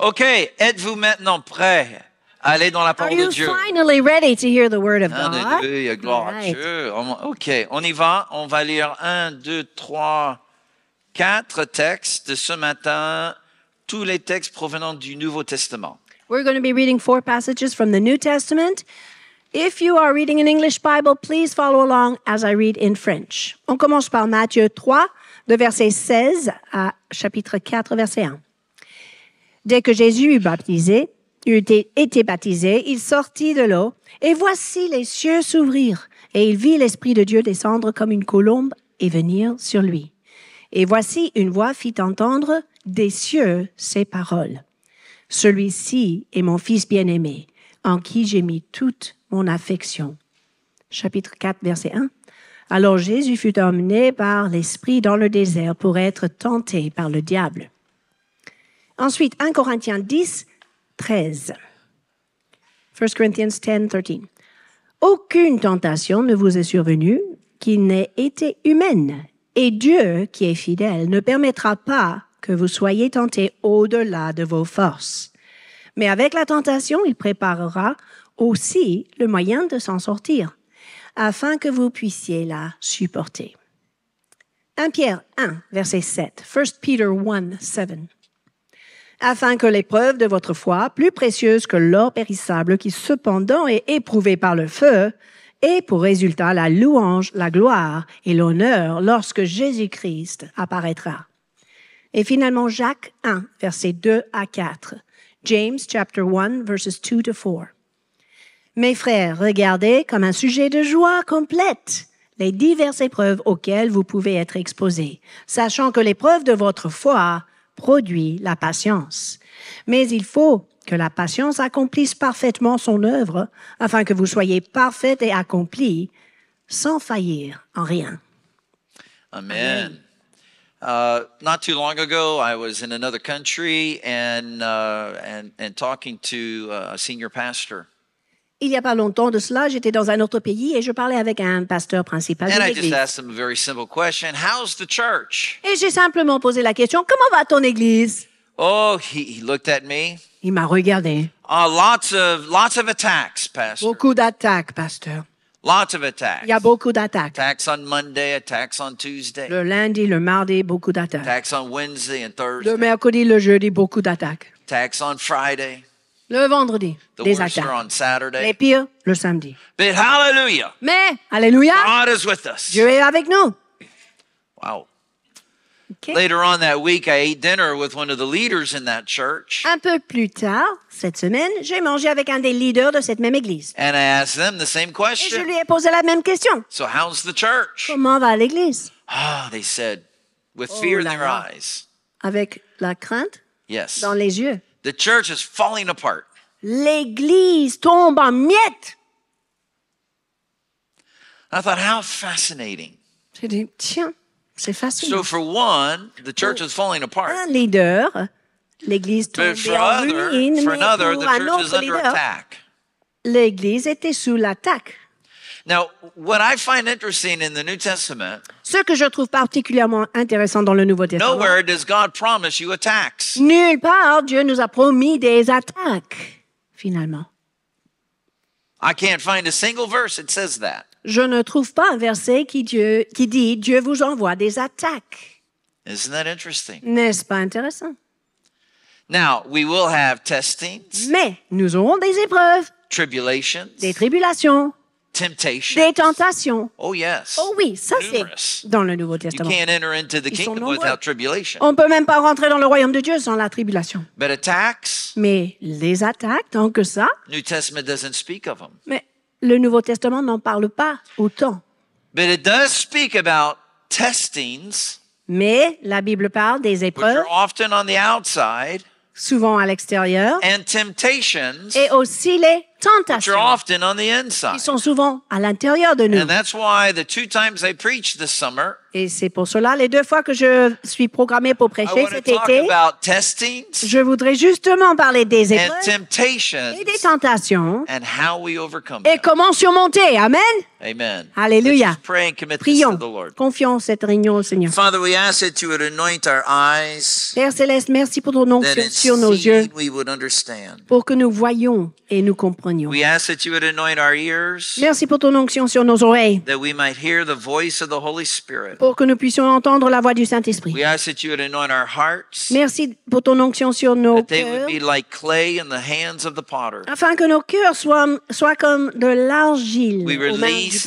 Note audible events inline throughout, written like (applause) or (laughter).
OK, êtes-vous maintenant prêt à aller dans la parole Are de you Dieu? finally ready to hear the word of God? Alléluia, gloire à Dieu. OK, on y va. On va lire un, deux, trois, quatre textes ce matin. Tous les textes provenant du Nouveau Testament. We're going to be reading four passages from the New Testament. If you are reading an English Bible, please follow along as I read in French. On commence par Matthieu 3, de verset 16 à chapitre 4, verset 1. Dès que Jésus eut baptisé, eut été, baptisé, il sortit de l'eau, et voici les cieux s'ouvrir, et il vit l'Esprit de Dieu descendre comme une colombe et venir sur lui. Et voici une voix fit entendre des cieux ces paroles. Celui-ci est mon Fils bien-aimé, en qui j'ai mis toute mon affection. Chapitre 4, verset 1. Alors Jésus fut emmené par l'Esprit dans le désert pour être tenté par le diable. Ensuite, 1 Corinthiens 10, 13. 1 Corinthians 10, 13. Aucune tentation ne vous est survenue qui n'ait été humaine. Et Dieu, qui est fidèle, ne permettra pas que vous soyez tentés au-delà de vos forces. Mais avec la tentation, il préparera aussi le moyen de s'en sortir, afin que vous puissiez la supporter. 1 Pierre 1, verset 7. 1 Peter 1, 7 afin que l'épreuve de votre foi, plus précieuse que l'or périssable qui cependant est éprouvé par le feu, ait pour résultat la louange, la gloire et l'honneur lorsque Jésus-Christ apparaîtra. Et finalement, Jacques 1, versets 2 à 4. James chapter 1, verses 2 to 4. Mes frères, regardez comme un sujet de joie complète les diverses épreuves auxquelles vous pouvez être exposés, sachant que l'épreuve de votre foi produit la patience. Mais il faut que la patience accomplisse parfaitement son œuvre afin que vous soyez parfaits et accomplis, sans faillir en rien. Amen. Uh, not too long ago, I was in another country and, uh, and, and talking to uh, a senior pastor. Il n'y a pas longtemps de cela, j'étais dans un autre pays et je parlais avec un pasteur principal de l'église. Et j'ai simplement posé la question, comment va ton église? Oh, he, looked at me. Il m'a regardé. Ah, lots of, lots of attacks, pastor. Beaucoup d'attaques, pasteur. Lots of attacks. Il y a beaucoup d'attaques. Attacks on Monday, attacks on Tuesday. Le lundi, le mardi, beaucoup d'attaques. Attacks on Wednesday and Thursday. Le mercredi, le jeudi, beaucoup d'attaques. Attacks on Friday le vendredi, the des attaques. on Saturday. Les pires, le samedi. But hallelujah, Mais, alléluia, God is with us. Dieu est avec nous. Wow. Later on that week, I ate dinner with one of the leaders in that church, Un peu plus tard, cette semaine, j'ai mangé avec un des leaders de cette même église. and I asked them the same Et je lui ai posé la même question. So, how's the church? Comment va l'église? Ah, they said, with oh fear in their eyes. Avec la crainte Yes. dans les yeux. The church is falling apart. L'église tombe en miettes. I thought, how fascinating. dit, tiens, c'est fascinant. So for one, the church is falling apart. Un leader, l'église tombe en ruine, mais pour un autre leader, l'église était sous l'attaque. Ce que je trouve particulièrement intéressant dans le Nouveau Testament, nulle part Dieu nous a promis des attaques, finalement. Je ne trouve pas un verset qui, qui dit Dieu vous envoie des attaques. N'est-ce pas intéressant? Mais nous aurons des épreuves, des tribulations, des tentations. Oh, oh, oui, ça c'est dans le Nouveau Testament. On ne On peut même pas rentrer dans le royaume de Dieu sans la tribulation. Mais les attaques, tant que ça. Mais le Nouveau Testament n'en parle pas autant. Mais la Bible parle des épreuves, souvent à l'extérieur, et aussi les tentations qui sont souvent à l'intérieur de nous. et c'est pour cela, les deux fois que je suis programmé pour prêcher cet été, je voudrais justement parler des épreuves et des tentations et comment surmonter. Amen. Alléluia. Prions. Confions cette réunion au Seigneur. Père Céleste, merci pour ton onction sur nos yeux pour que nous voyions et nous comprenions. Merci pour ton onction sur nos oreilles. Pour que nous puissions entendre la voix du Saint-Esprit. Merci pour ton onction sur nos cœurs. Afin que nos cœurs soient, comme de l'argile aux mains du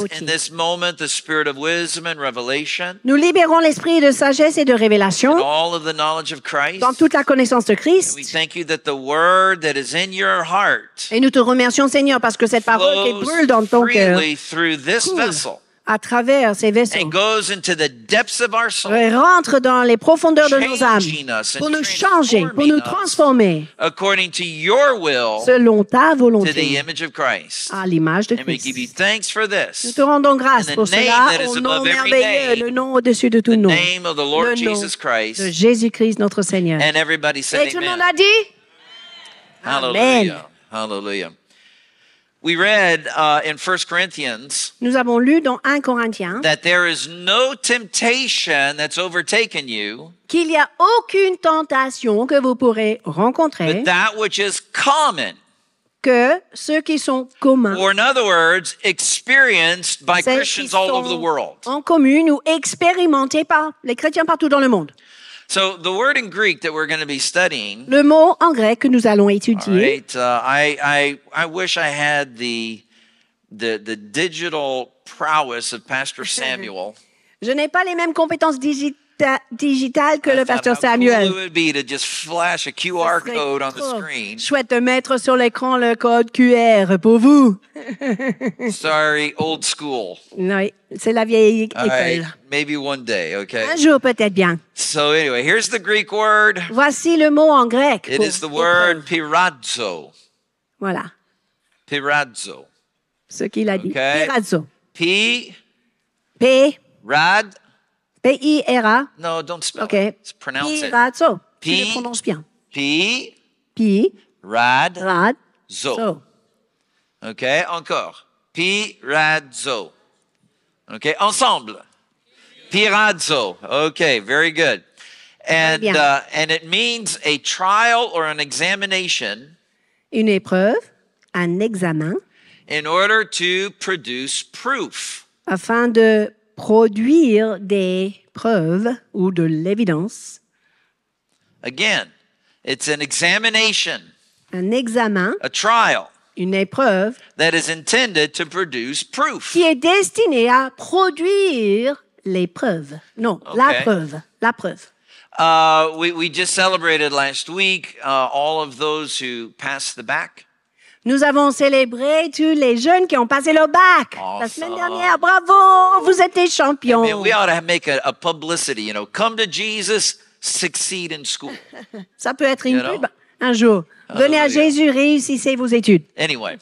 Nous libérons l'esprit de sagesse et de révélation. Dans toute la connaissance de Christ. Et nous te remercions Seigneur, parce que cette parole qui brûle dans ton cœur à travers ces vaisseaux et rentre dans les profondeurs de nos âmes pour nous changer, pour nous transformer selon ta volonté à l'image de Christ. Nous te rendons grâce pour cela au nom merveilleux, le nom au-dessus de tout nom, le nom de Jésus-Christ notre Seigneur. Et tout le monde a dit Amen. Hallelujah. We read uh, in 1 Corinthians Nous avons lu dans 1 Corinthiens that there is no temptation that's overtaken you qu'il n'y a aucune tentation que vous pourrez rencontrer but that which is common que ceux qui sont communs. Or in other words, experienced by Christians all over the world. En commun ou expérimenté par les chrétiens partout dans le monde. So the word in Greek that we're going to be studying. Le mot en grec que nous allons étudier. Right, uh, I, I, I wish I had the, the, the digital prowess of Pastor (laughs) Samuel. Je n'ai pas les mêmes compétences digit digitale que le pasteur Samuel. Chouette de mettre sur l'écran le code QR pour vous. (laughs) Sorry, old school. Oui, c'est la vieille école. maybe one day, okay? Un jour peut-être bien. So anyway, here's the Greek word. Voici le mot en grec. It is the word pirazzo. Voilà. Pirazzo. Ce qu'il a dit. Pirazzo. P. P. Rad p i No, don't spell okay. it. pronounce it. P- tu prononces bien. P. P. Rad. Rad. Zo. OK, encore. Pirazzo. Okay. ensemble. Pirazzo. Okay. very good. And, uh, and it means a trial or an examination. Une épreuve, un examen. In order to produce proof. Afin de produire des preuves ou de l'évidence. Again, it's an examination. Un examen. A trial. Une épreuve. That is intended to produce proof. Qui est destiné à produire preuves. Non, la preuve. La preuve. Uh, we, we just celebrated last week uh, all of those who passed the back. Nous avons célébré tous les jeunes qui ont passé le bac awesome. la semaine dernière. Bravo, vous êtes des champions. Man, we ought to make a, a, publicity, you know, come to Jesus, succeed in school. (laughs) Ça peut être une you pub know? un jour. Venez à Jésus, réussissez vos études. Anyway,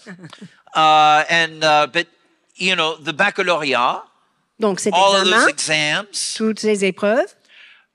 uh, and uh, but you know, the baccalauréat. Donc cet all of those exams, toutes ces épreuves.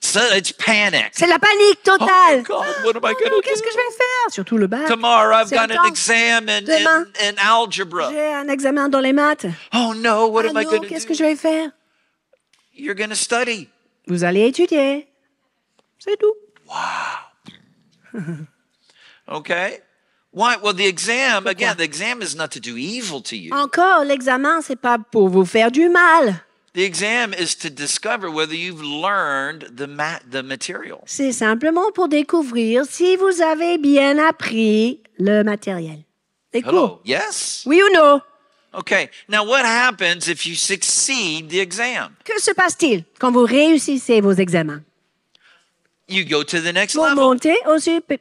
C'est la panique totale. Oh ah, Qu'est-ce que je vais faire? Surtout le bac. Tomorrow, I've got an exam in, Demain, in, in algebra. J'ai un examen dans les maths. Oh no, what ah, am I going to do? Qu'est-ce que je vais faire? You're going to study. Vous allez étudier. C'est tout. Wow. (laughs) okay. Why? Well, the exam, again, the exam is not to do evil to you. Encore, l'examen, c'est pas pour vous faire du mal. The exam is to discover whether you've learned the, the material. C'est simplement pour découvrir si vous avez bien appris le matériel. Hello. Yes? Oui ou non? Okay. Now what happens if you succeed the exam? Que se passe-t-il quand vous réussissez vos examens? You go to the next vous level. montez au,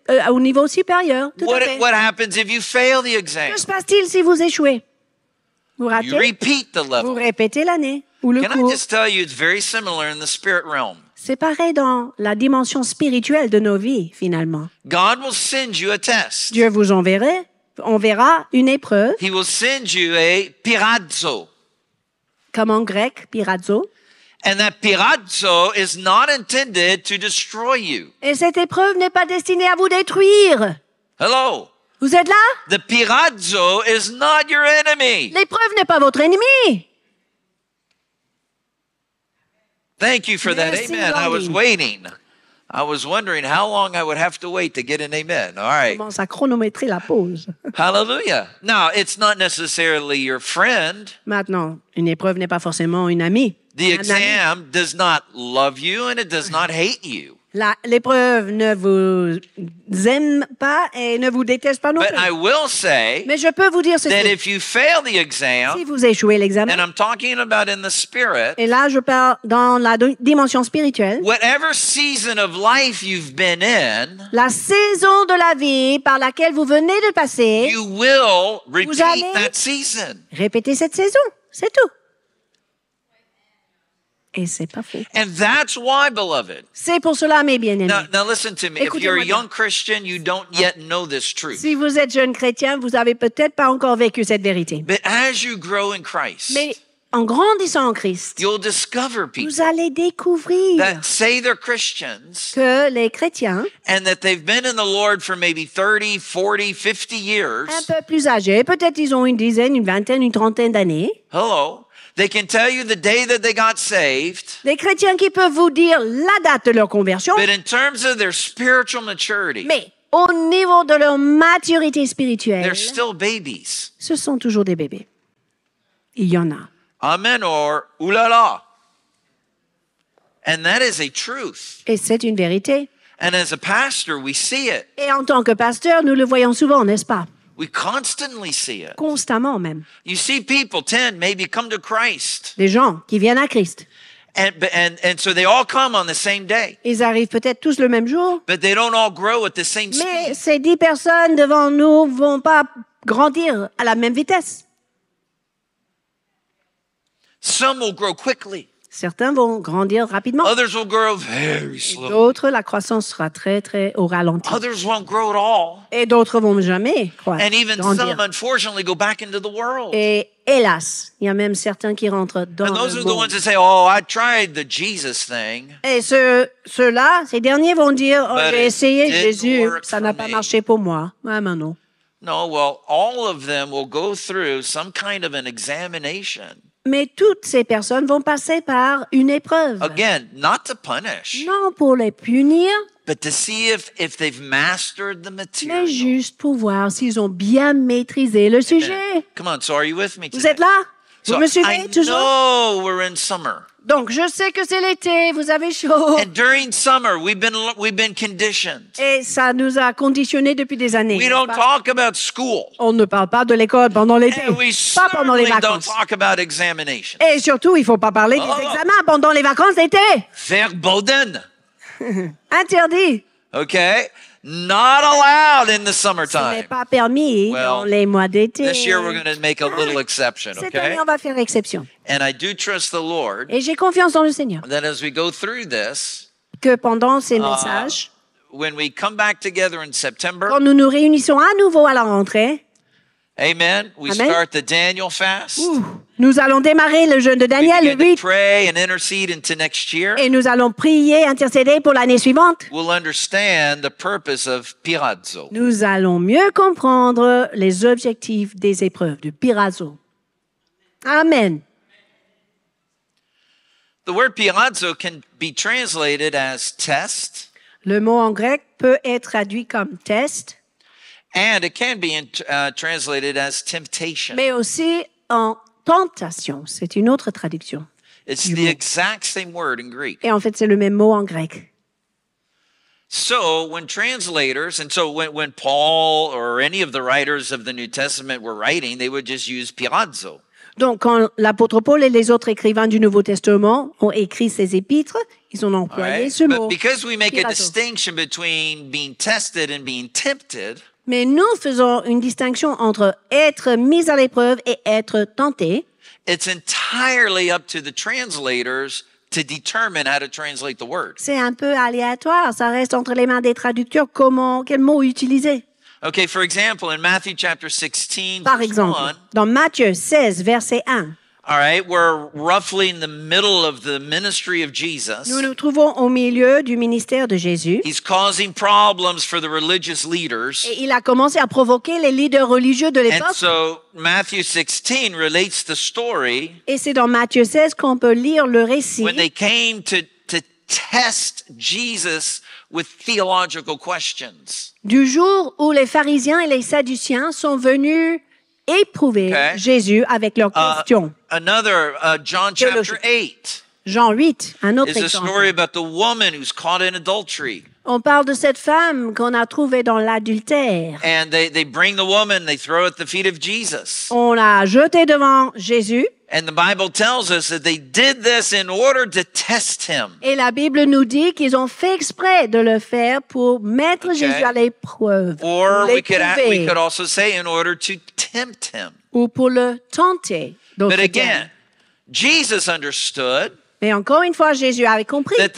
euh, au niveau supérieur. Tout what, à fait. what happens if you fail the exam? Que se passe-t-il si vous échouez? Vous ratez? You repeat the level. Vous répétez l'année. C'est pareil dans la dimension spirituelle de nos vies, finalement. God will send you a test. Dieu vous enverra, une épreuve. He will send you a pirazzo. Comme en grec, pirazzo. Et cette épreuve n'est pas destinée à vous détruire. Vous êtes là? The pirazzo L'épreuve n'est pas votre ennemi. Thank you for that. Amen. I was waiting. I was wondering how long I would have to wait to get an amen. All right. Commence à chronométrer la pause. (laughs) Hallelujah. Now, it's not necessarily your friend. Maintenant, une épreuve n'est pas forcément une amie. The exam does not love you and it does not hate you. l'épreuve ne vous aime pas et ne vous déteste pas non plus. Mais je peux vous dire ceci. si vous échouez l'examen, et là je parle dans la dimension spirituelle, la saison de la vie par laquelle vous venez de passer, vous allez répéter cette saison. C'est tout. Et c'est pas faux. And that's why, beloved. C'est pour cela, mes bien-aimés. Now, now, listen to me. If you're a young Christian, you don't yet know this truth. Si vous êtes jeune chrétien, vous avez peut-être pas encore vécu cette vérité. But as you grow in Christ. Mais en grandissant en Christ, You'll discover people vous allez découvrir that say they're Christians, que les chrétiens, and that they've been in the Lord for maybe 30, 40, 50 years, un peu plus âgés, peut-être ils ont une dizaine, une vingtaine, une trentaine d'années. Hello. They Des chrétiens qui peuvent vous dire la date de leur conversion. Mais au niveau de leur maturité spirituelle. Ce sont toujours des bébés. Il y en a. Amen Et c'est une vérité. Et en tant que pasteur, nous le voyons souvent, n'est-ce pas? We constantly see it. Constamment même. You see people tend maybe come to Christ. Des gens qui viennent à Christ. And, and, and so they all come on the same day. Ils arrivent peut-être tous le même jour. But they don't all grow at the same speed. Mais ces dix personnes devant nous vont pas grandir à la même vitesse. Some will grow quickly. Certains vont grandir rapidement. D'autres, la croissance sera très, très au ralenti. Et d'autres vont jamais croître. Et hélas, il y a même certains qui rentrent dans le monde. Oh, Et ceux, là ces derniers vont dire, oh, j'ai essayé Jésus, ça n'a pas marché pour moi. Ah, non. No, well, all of them will go through some kind of an examination. Mais toutes ces personnes vont passer par une épreuve. Non pour les punir, mais juste pour voir s'ils ont bien maîtrisé le sujet. Vous êtes là? me suivez toujours? Donc je sais que c'est l'été, vous avez chaud. during summer, we've been we've been Et ça nous a conditionnés depuis des années. On ne parle pas de l'école pendant l'été, pas pendant les vacances. Et surtout, il ne faut pas parler des oh. examens pendant les vacances d'été. Verboten. (laughs) Interdit. OK. Not allowed in the summertime. Ce n'est pas permis well, dans les mois d'été. This year we're going to make a little exception, okay? Cette année, on va faire exception. And I do trust the Lord. Et j'ai confiance dans le Seigneur. That as we go through this, que pendant ces uh, messages, uh, when we come back together in September, quand nous nous réunissons à nouveau à la rentrée, Amen. We start the Daniel fast. Nous allons démarrer le jeûne de Daniel Et nous allons prier, intercéder pour l'année suivante. We'll understand the purpose of Pirazzo. Nous allons mieux comprendre les objectifs des épreuves de Pirazzo. Amen. The word Pirazzo can be translated as test. Le mot en grec peut être traduit comme test. And it can be in, uh, translated as temptation. mais aussi en tentation. C'est une autre traduction. It's the exact same word in Greek. Et en fait, c'est le même mot en grec. So when translators, and so when, when Paul or any of the writers of the New Testament were writing, they would just use piazzo. Donc, quand l'apôtre Paul et les autres écrivains du Nouveau Testament ont écrit ces épîtres, ils ont employé ce mot. But because we make a distinction between being tested and being tempted, mais nous faisons une distinction entre être mis à l'épreuve et être tenté. C'est un peu aléatoire, ça reste entre les mains des traducteurs comment quel mot utiliser. Par exemple, dans Matthieu 16 verset 1. All right, we're roughly in the middle of the ministry of Jesus. Nous nous trouvons au milieu du ministère de Jésus. He's causing problems for the religious leaders. Et il a commencé à provoquer les leaders religieux de l'époque. And so Matthew 16 relates the story. Et c'est dans Matthieu 16 qu'on peut lire le récit. When they came to to test Jesus with theological questions. Du jour où les pharisiens et les sadduciens sont venus éprouver okay. Jésus avec leurs uh, questions. another uh, John chapter 8. Jean 8, un autre exemple. On parle de cette femme qu'on a trouvée dans l'adultère. On l'a jetée devant Jésus. Et la Bible nous dit qu'ils ont fait exprès de le faire pour mettre Jésus à l'épreuve. Ou pour le tenter. Mais encore, Jésus Jesus understood. Mais encore une fois, Jésus avait compris. Il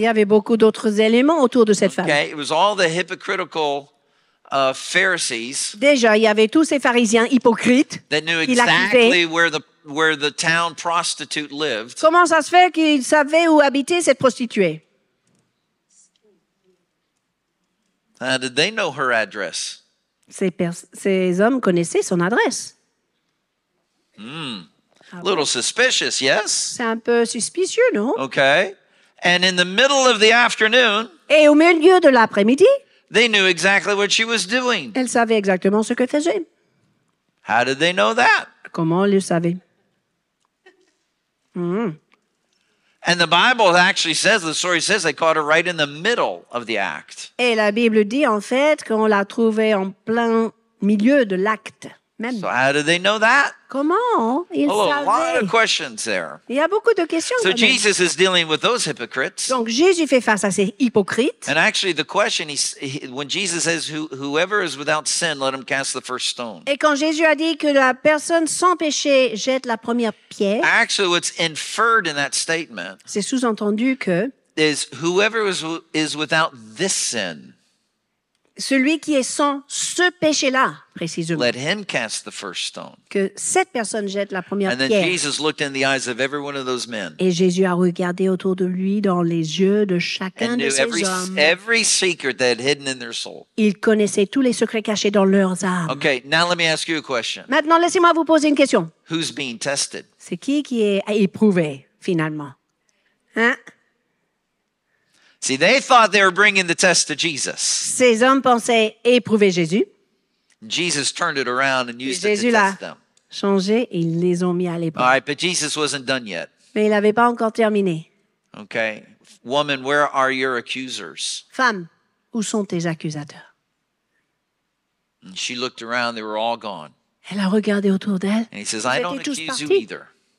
y avait beaucoup d'autres éléments autour de cette femme. Uh, Déjà, il y avait tous ces pharisiens hypocrites. qui savaient exactement Comment ça se fait qu'ils savaient où habitait cette prostituée? Uh, ces, hommes connaissaient son adresse. Hmm. A ah little suspicious, yes? C'est un peu suspicieux, non? Okay. And in the middle of the afternoon, Et au milieu de l'après-midi, they knew exactly what she was doing. elle savait exactement ce que faisait. How did they know that? Comment elle le savait? Hmm. And the Bible actually says, the story says they caught her right in the middle of the act. Et la Bible dit en fait qu'on l'a trouvée en plein milieu de l'acte. Même. So how do they know that? Comment ils oh, savaient? A lot of questions there. Il y a beaucoup de questions. So Jesus is dealing with those hypocrites. Donc Jésus fait face à ces hypocrites. And actually, the question he, when Jesus says, "Whoever is without sin, let him cast the first stone." Et quand Jésus a dit que la personne sans péché jette la première pierre. Actually, what's inferred in that statement. C'est sous-entendu que. Is whoever is, is without this sin celui qui est sans ce péché-là, précisément. Que cette personne jette la première pierre. Et Jésus a regardé autour de lui dans les yeux de chacun de ces hommes. Il connaissait tous les secrets cachés dans leurs âmes. Maintenant, laissez-moi vous poser une question. C'est qui qui est éprouvé finalement? Hein? See, they thought they were bringing the test to Jesus. Ces hommes pensaient éprouver Jésus. Jesus turned it around and used Jésus it to test them. Changé et ils les ont mis à l'épreuve. right, but Jesus wasn't done yet. Mais il n'avait pas encore terminé. Okay. Woman, where are your accusers? Femme, où sont tes accusateurs? And she looked around, they were all gone. Elle a regardé autour d'elle. Et he says, I don't accuse partis.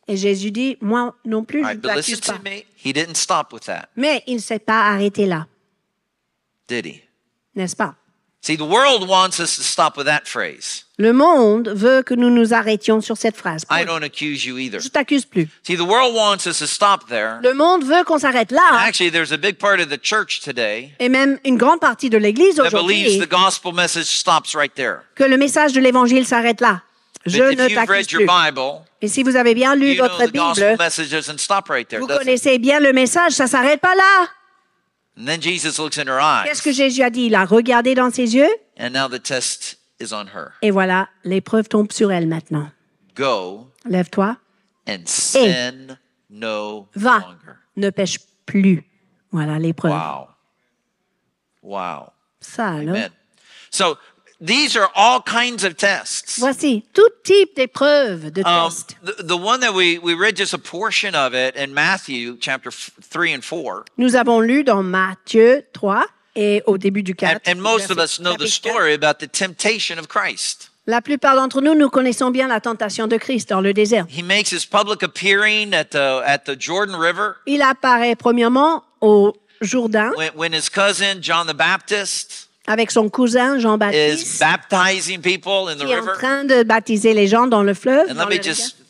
Et Jésus dit, moi non plus, je ne ce pas. Mais il ne s'est pas arrêté là. N'est-ce pas? Le monde veut que nous nous arrêtions sur cette phrase. I don't accuse you either. Je t'accuse plus. See, the world wants us to stop there. Le monde veut qu'on s'arrête là. actually, there's a big part of the church today. Et même une grande partie de l'église aujourd'hui. That believes the gospel message stops right there. Que le message de l'évangile s'arrête là. Je ne t'accuse plus. Mais si vous avez bien lu votre Bible, vous connaissez bien le message, ça ne s'arrête pas là. Qu'est-ce que Jésus a dit? Il a regardé dans ses yeux. Et voilà, l'épreuve tombe sur elle maintenant. Lève-toi. Et va. Ne pêche plus. Voilà l'épreuve. Wow. Wow. Ça, Amen. These are all kinds of tests. Voici tout type d'épreuves de um, tests. The, the, one that we, we read just a portion of it in Matthew chapter 3 and 4. Nous avons lu dans Matthieu 3 et au début du 4. And, and most of us know the story about the temptation of Christ. La plupart d'entre nous, nous connaissons bien la tentation de Christ dans le désert. He makes his public appearing at the, at the Jordan River. Il apparaît premièrement au Jourdain. When, when his cousin John the Baptist avec son cousin Jean-Baptiste, qui est en train de baptiser les gens dans le fleuve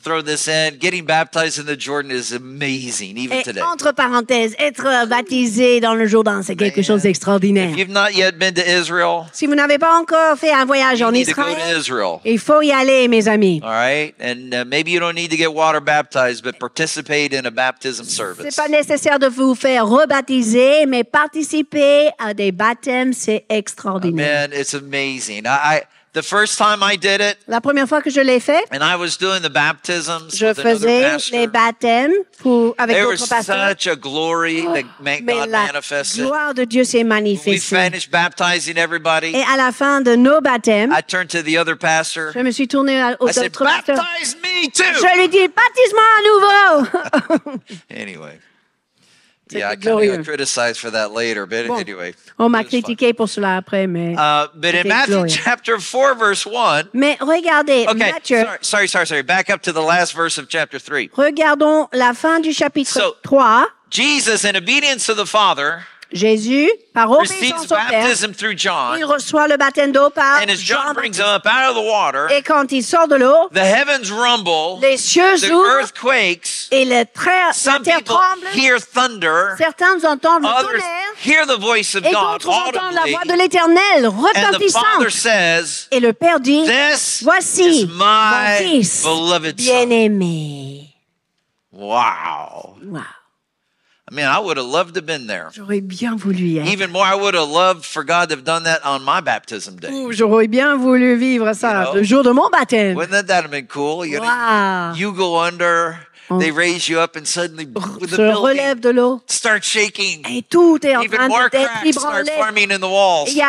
throw this in. Getting baptized in the Jordan is amazing, even Et today. Entre parenthèses, être baptisé dans le Jourdain, c'est quelque chose d'extraordinaire. If you've not yet been to Israel, si vous n'avez pas encore fait un voyage en Israël, Israel. il faut y aller, mes amis. All right, and uh, maybe you don't need to get water baptized, but participate in a baptism service. C'est pas nécessaire de vous faire rebaptiser, mais participer à des baptêmes, c'est extraordinaire. Man, it's amazing. I, I The first time I did it, la première fois que je l'ai fait, and I was doing the baptisms je faisais les baptêmes pour, avec d'autres pasteurs. Such a glory oh, that made mais God la manifested. gloire de Dieu s'est manifestée. We finished baptizing everybody. Et à la fin de nos baptêmes, I turned to the other pastor. je me suis tourné au autre pasteur. Baptize me too. Je lui dis, baptise-moi à nouveau. (laughs) (laughs) anyway. yeah, I kind of got criticized for that later, but bon. anyway. On m'a critiqué pour cela après, mais. Uh, but in Matthew glorieux. chapter 4, verse 1. Mais regardez, okay, Matthew. Sorry, sorry, sorry, sorry. Back up to the last verse of chapter 3. Regardons la fin du chapitre so, 3. Jesus, in obedience to the Father. Jésus, par obéissance au il reçoit le baptême d'eau par Jean. Water, et quand il sort de l'eau, les cieux s'ouvrent et le terre, la terre tremble. Certains entendent le tonnerre et d'autres entendent la voix de l'Éternel retentissante. et le Père dit, voici mon fils bien-aimé. wow. I mean, I would have loved to have been there. J'aurais bien voulu y être. Even more, I would have loved for God to have done that on my baptism day. J'aurais bien voulu vivre ça you le jour de mon baptême. Wouldn't that, have been cool? You, wow. you go under. Oh. They raise you up and suddenly with the building, Start shaking. Et tout est en Even train in the walls. y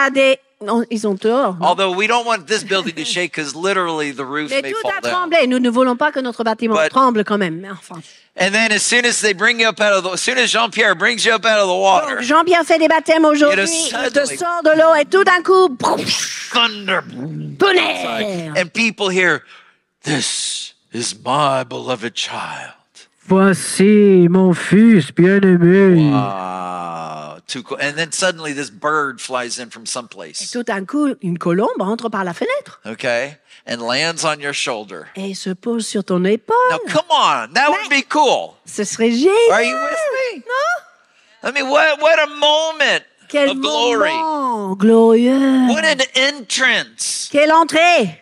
on, ils ont tort. Although we don't want this building to shake because literally the roof Mais may tout fall a tremblé. Down. Nous ne voulons pas que notre bâtiment But, tremble quand même. Enfin. And then as soon as they bring you up out of the, as soon as Jean-Pierre brings you up out of the water. Jean-Pierre fait des baptêmes aujourd'hui. Il te sort de l'eau et tout d'un coup, thunder, tonnerre. And people hear, this is my beloved child. Voici mon fils bien-aimé. Wow. Too cool. And then suddenly this bird flies in from someplace. Et tout d'un coup, une colombe entre par la fenêtre. Okay. And lands on your shoulder. Et se pose sur ton épaule. Now come on, that Mais would be cool. Ce serait génial. Are you with me? No? I mean, what what a moment. Quel of glory. moment glorieux. What an entrance. Quelle entrée.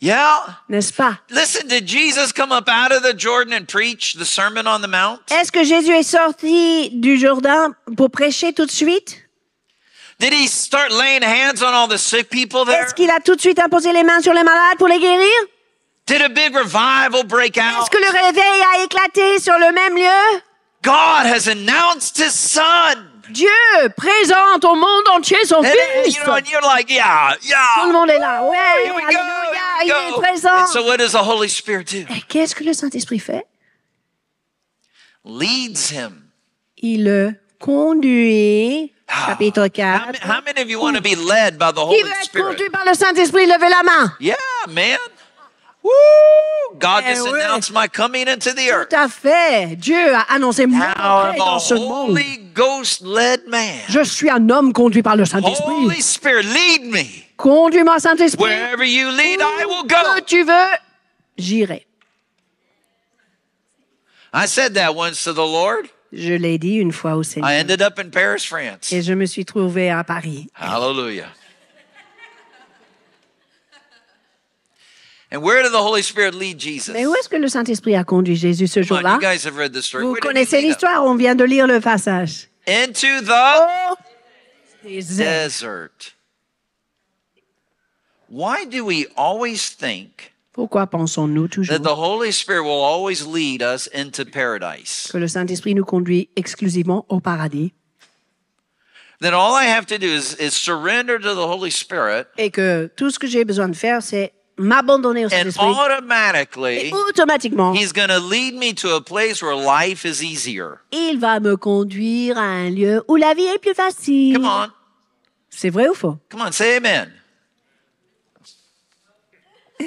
Yeah. N'est-ce pas? Listen, did Jesus come up out of the Jordan and preach the Sermon on the Mount? Est-ce que Jésus est sorti du Jordan pour prêcher tout de suite? Did he start laying hands on all the sick people there? Est-ce qu'il a tout de suite imposé les mains sur les malades pour les guérir? Did a big revival break out? Est-ce que le réveil a éclaté sur le même lieu? God has announced his son. Dieu présente au monde entier son Fils. Tout le monde est là. Oui, alléluia, il est présent. Et qu'est-ce que le Saint-Esprit fait? Leads him. Il le conduit. Ah. Chapitre 4. How, many of you want to be led by the Holy veut être conduit par le Saint-Esprit? Levez la main. Yeah, man. Woo! God has eh my coming into the earth. Tout à fait. Dieu a annoncé mon entrée dans ce monde. Je suis un homme conduit par le Saint-Esprit. Conduis-moi, Saint-Esprit. Où que tu veux, j'irai. I said that once to the Lord. Je l'ai dit une fois au Seigneur. I ended up in Paris, France. Et je me suis trouvé à Paris. Alléluia. And Mais où est-ce que le Saint-Esprit a conduit Jésus ce jour-là? Vous connaissez l'histoire, on vient de lire le passage. Into the oh, desert. Pourquoi pensons-nous toujours the Holy Spirit will always lead us into paradise? Que le Saint-Esprit nous conduit exclusivement au paradis. all I have to do is surrender to the Holy Spirit. Et que tout ce que j'ai besoin de faire, c'est m'abandonner au Saint-Esprit. And automatically, et automatiquement, he's going to lead me to a place where life is easier. Il va me conduire à un lieu où la vie est plus facile. Come on. C'est vrai ou faux? Come on, say amen. (laughs)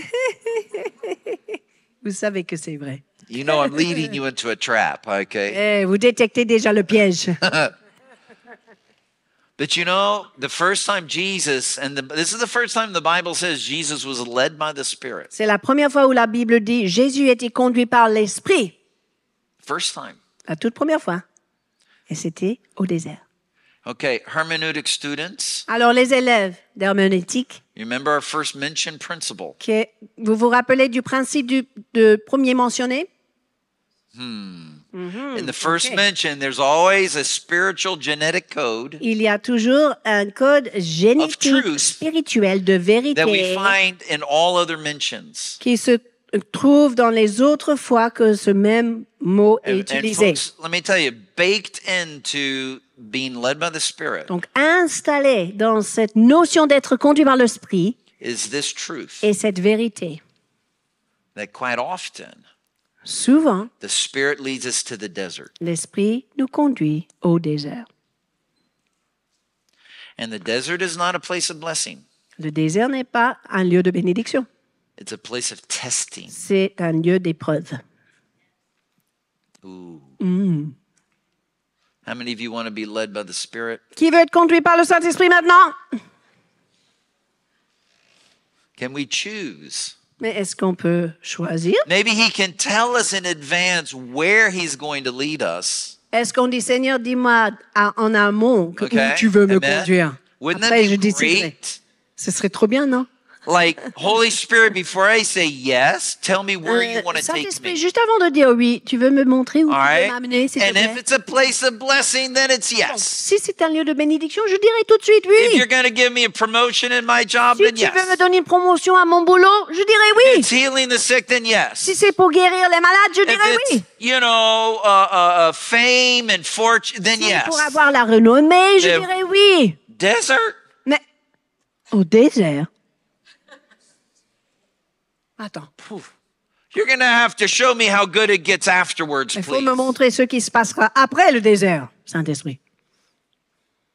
Vous savez que c'est vrai. You know I'm leading you into a trap, okay? Eh, vous détectez déjà le piège. (laughs) But you know, the first time Jesus and this is the first time the Bible says Jesus was led by the Spirit. C'est la première fois où la Bible dit Jésus était conduit par l'esprit. First time. La toute première fois. Et c'était au désert. Okay, hermeneutic students. Alors les élèves d'herméneutique. Remember our first mentioned principle. Que vous vous rappelez du principe du de premier mentionné? Hmm. Il y a toujours un code génétique spirituel de vérité qui se trouve dans les autres fois que ce même mot est utilisé. Donc installé dans cette notion d'être conduit par l'esprit. est Et cette vérité. That quite often. Souvent, the Spirit leads us to the desert. l'Esprit nous conduit au désert. And the desert is not a place of blessing. Le désert n'est pas un lieu de bénédiction, It's a place of testing. c'est un lieu d'épreuve. Ooh. Mm. How many of you want to be led by the Spirit? Qui veut être conduit par le Saint-Esprit maintenant? Can we choose Mais est-ce qu'on peut choisir? Maybe he can tell us in advance where he's going to lead us. Est-ce qu'on dit, Seigneur, dis-moi en amont où tu veux me conduire? Wouldn't Après, je dis Great? Ce serait trop bien, non? like Holy Spirit, before I say yes, tell me where you euh, want to take me. Juste avant de dire oui, tu veux me montrer où right? tu veux m'amener, s'il te And if it's a place of blessing, then it's yes. Si c'est un lieu de bénédiction, je dirai tout de suite oui. If you're going to give me a promotion in my job, Si then tu veux me donner une promotion à mon boulot, je dirai If oui. it's healing the sick, then yes. Si c'est pour guérir les malades, je dirai oui. you know uh, uh, uh, fame and fortune, then Si pour avoir la renommée, je dirai oui. Desert. Au désert. Attends. Pouf. You're to have to show me how good it gets afterwards, Il faut me montrer ce qui se passera après le désert, Saint-Esprit.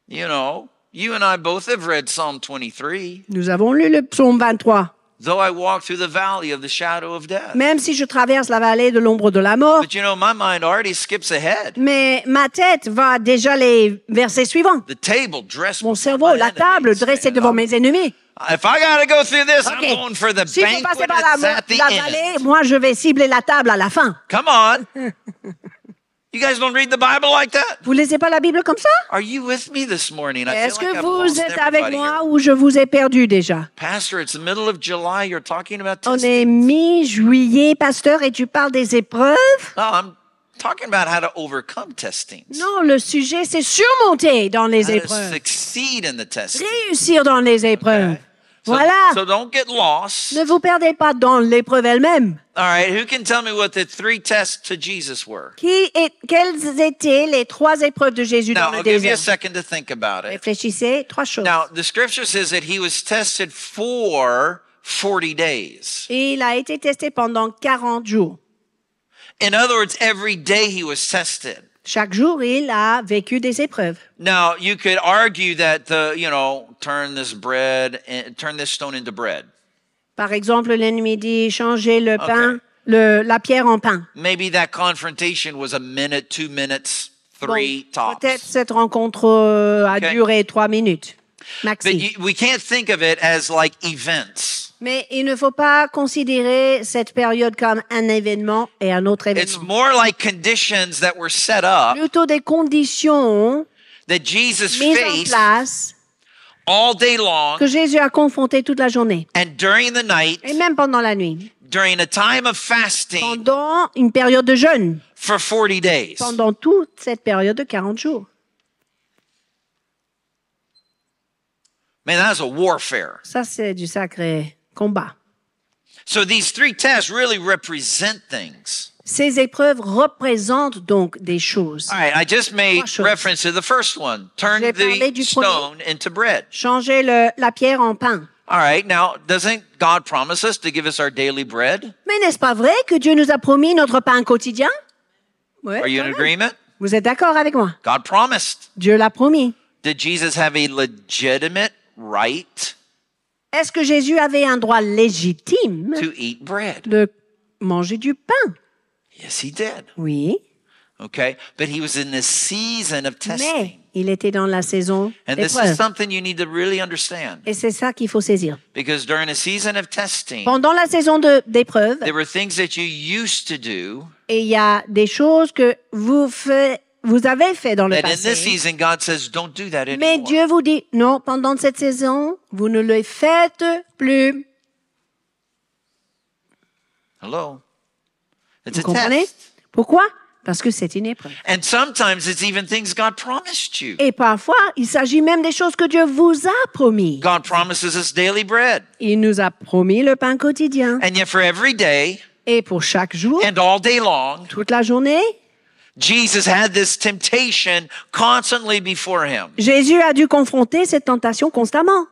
You know, you and I both have read Psalm 23. Nous avons lu le psaume 23. Though I walk through the valley of the shadow of death. Même si je traverse la vallée de l'ombre de la mort. But you know, my mind already skips ahead. Mais ma tête va déjà les versets suivants. The table dressed Mon cerveau, la table dressée devant mes ennemis. If I gotta go through this, okay. I'm going for the si banquet vous passez par la, at the la vallée, end. moi je vais cibler la table à la fin. Come on. (laughs) You guys don't read the Bible like that? Vous lisez pas la Bible comme ça? Are you with me this morning? Est-ce que vous êtes avec moi here. ou je vous ai perdu déjà? Pastor, it's the middle of July. You're talking about On est mi-juillet, pasteur, et tu parles des épreuves? No, I'm talking about how to overcome testings. Non, le sujet c'est surmonter dans les how épreuves. To succeed in the testing. Réussir dans les épreuves. Okay voilà. So don't get lost. Ne vous perdez pas dans l'épreuve elle-même. All right, who can tell me what the three tests to Jesus were? Qui et, quelles étaient les trois épreuves de Jésus Now, dans le I'll désert? Give you a second to think about it. Réfléchissez, trois choses. Now, the scripture says that he was tested for 40 days. il a été testé pendant 40 jours. In other words, every day he was tested. Chaque jour, il a vécu des épreuves. Now, you could argue that the, you know, turn this bread, turn this stone into bread. Par exemple, l'ennemi dit changer le pain, okay. le, la pierre en pain. Maybe that confrontation was a minute, two minutes, three bon, tops. Peut-être cette rencontre euh, a okay. duré trois minutes, maxi. But you, we can't think of it as like events. Mais il ne faut pas considérer cette période comme un événement et un autre événement. C'est Plutôt des conditions mises en place que Jésus a confronté toute la journée et même pendant la nuit. pendant une période de jeûne pendant toute cette période de 40 jours. Ça, c'est du sacré combat. So these three tests really represent things. Ces épreuves représentent donc des choses. All right, I just made reference to the first one. Turn the stone into bread. Changer le, la pierre en pain. All right, now doesn't God promise us to give us our daily bread? Mais n'est-ce pas vrai que Dieu nous a promis notre pain quotidien? Ouais, Are you in agreement? Vous êtes d'accord avec moi? God promised. Dieu l'a promis. Did Jesus have a legitimate right est-ce que Jésus avait un droit légitime de manger du pain? Oui. Okay, Mais il était dans la saison And this Et c'est ça qu'il faut saisir. Because during pendant la saison d'épreuve, il y a des choses que vous faites vous avez fait dans le passé. Mais Dieu vous dit, non, pendant cette saison, vous ne le faites plus. Hello. vous comprenez? Pourquoi? Parce que c'est une épreuve. Et parfois, il s'agit même des choses que Dieu vous a promis. promises Il nous a promis le pain quotidien. et pour chaque jour, toute la journée, Jésus a dû confronter cette tentation constamment.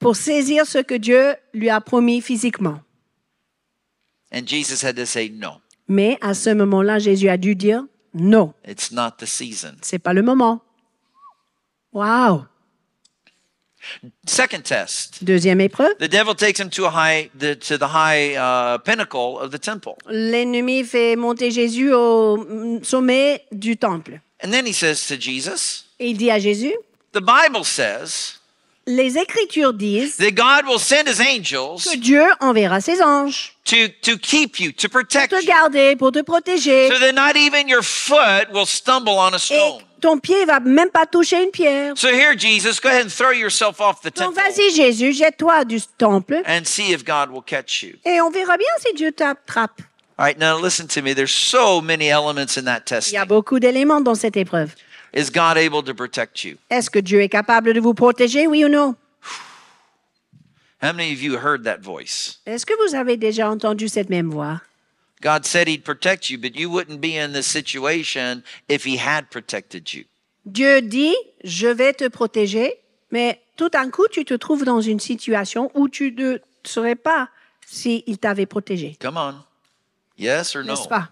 Pour saisir ce que Dieu lui a promis physiquement. Mais à ce moment-là, Jésus a dû dire non. It's not the season. C'est pas le moment. Wow. Second test. Deuxième épreuve. The devil takes him to a high the, to the high uh, pinnacle of the temple. L'ennemi fait monter Jésus au mm, sommet du temple. And then he says to Jesus. Et il dit à Jésus. The Bible says. les Écritures disent que Dieu enverra ses anges pour te garder, pour te protéger. Et ton pied va même pas toucher une pierre. So Donc vas-y Jésus, jette-toi du temple. Et on verra bien si Dieu t'attrape. All right, now listen to me. There's so many elements in that Il y a beaucoup d'éléments dans cette épreuve. Is God able to protect you? Est-ce que Dieu est capable de vous protéger, oui ou non? How many of you heard that voice? Est-ce que vous avez déjà entendu cette même voix? God said he'd protect you, but you wouldn't be in this situation if he had protected you. Dieu dit, je vais te protéger, mais tout d'un coup, tu te trouves dans une situation où tu ne serais pas s'il si t'avait protégé. Come on. Yes or no? N'est-ce pas?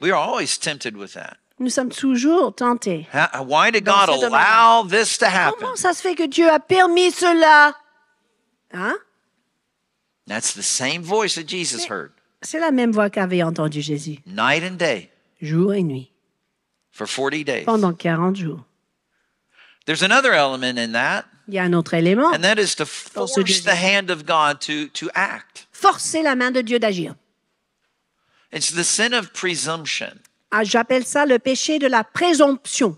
We are always tempted with that nous sommes toujours tentés. Ha- Why did God allow this to happen? Comment ça se fait que Dieu a permis cela? Hein? That's the same voice that Jesus heard, C'est la même voix qu'avait entendu Jésus, night and day, jour et nuit, for 40 days. pendant 40 jours. There's another element in that, Il y a un autre élément, and that is to force the hand of God to, to act. forcer la main de Dieu d'agir. It's the sin of presumption. Ah, J'appelle ça le péché de la présomption.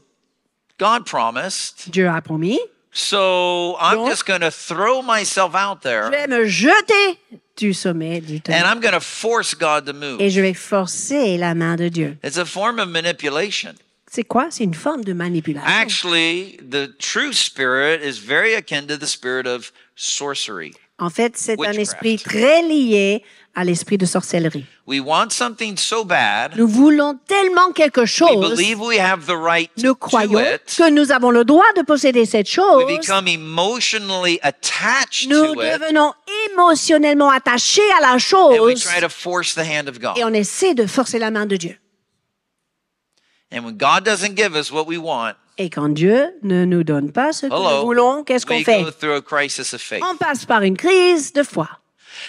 God promised. Dieu a promis. So I'm Donc, just going to throw myself out there. Je vais me jeter du sommet du temple. And I'm going to force God to move. Et je vais forcer la main de Dieu. It's a form of manipulation. C'est quoi? C'est une forme de manipulation. Actually, the true spirit is very akin to the spirit of sorcery. En fait, c'est un esprit très lié à l'esprit de sorcellerie. nous voulons tellement quelque chose. nous croyons que nous avons le droit de posséder cette chose. nous devenons émotionnellement attachés à la chose. Et on essaie de forcer la main de Dieu. et quand Dieu ne nous donne pas ce que nous voulons, qu'est-ce qu'on fait On passe par une crise de foi.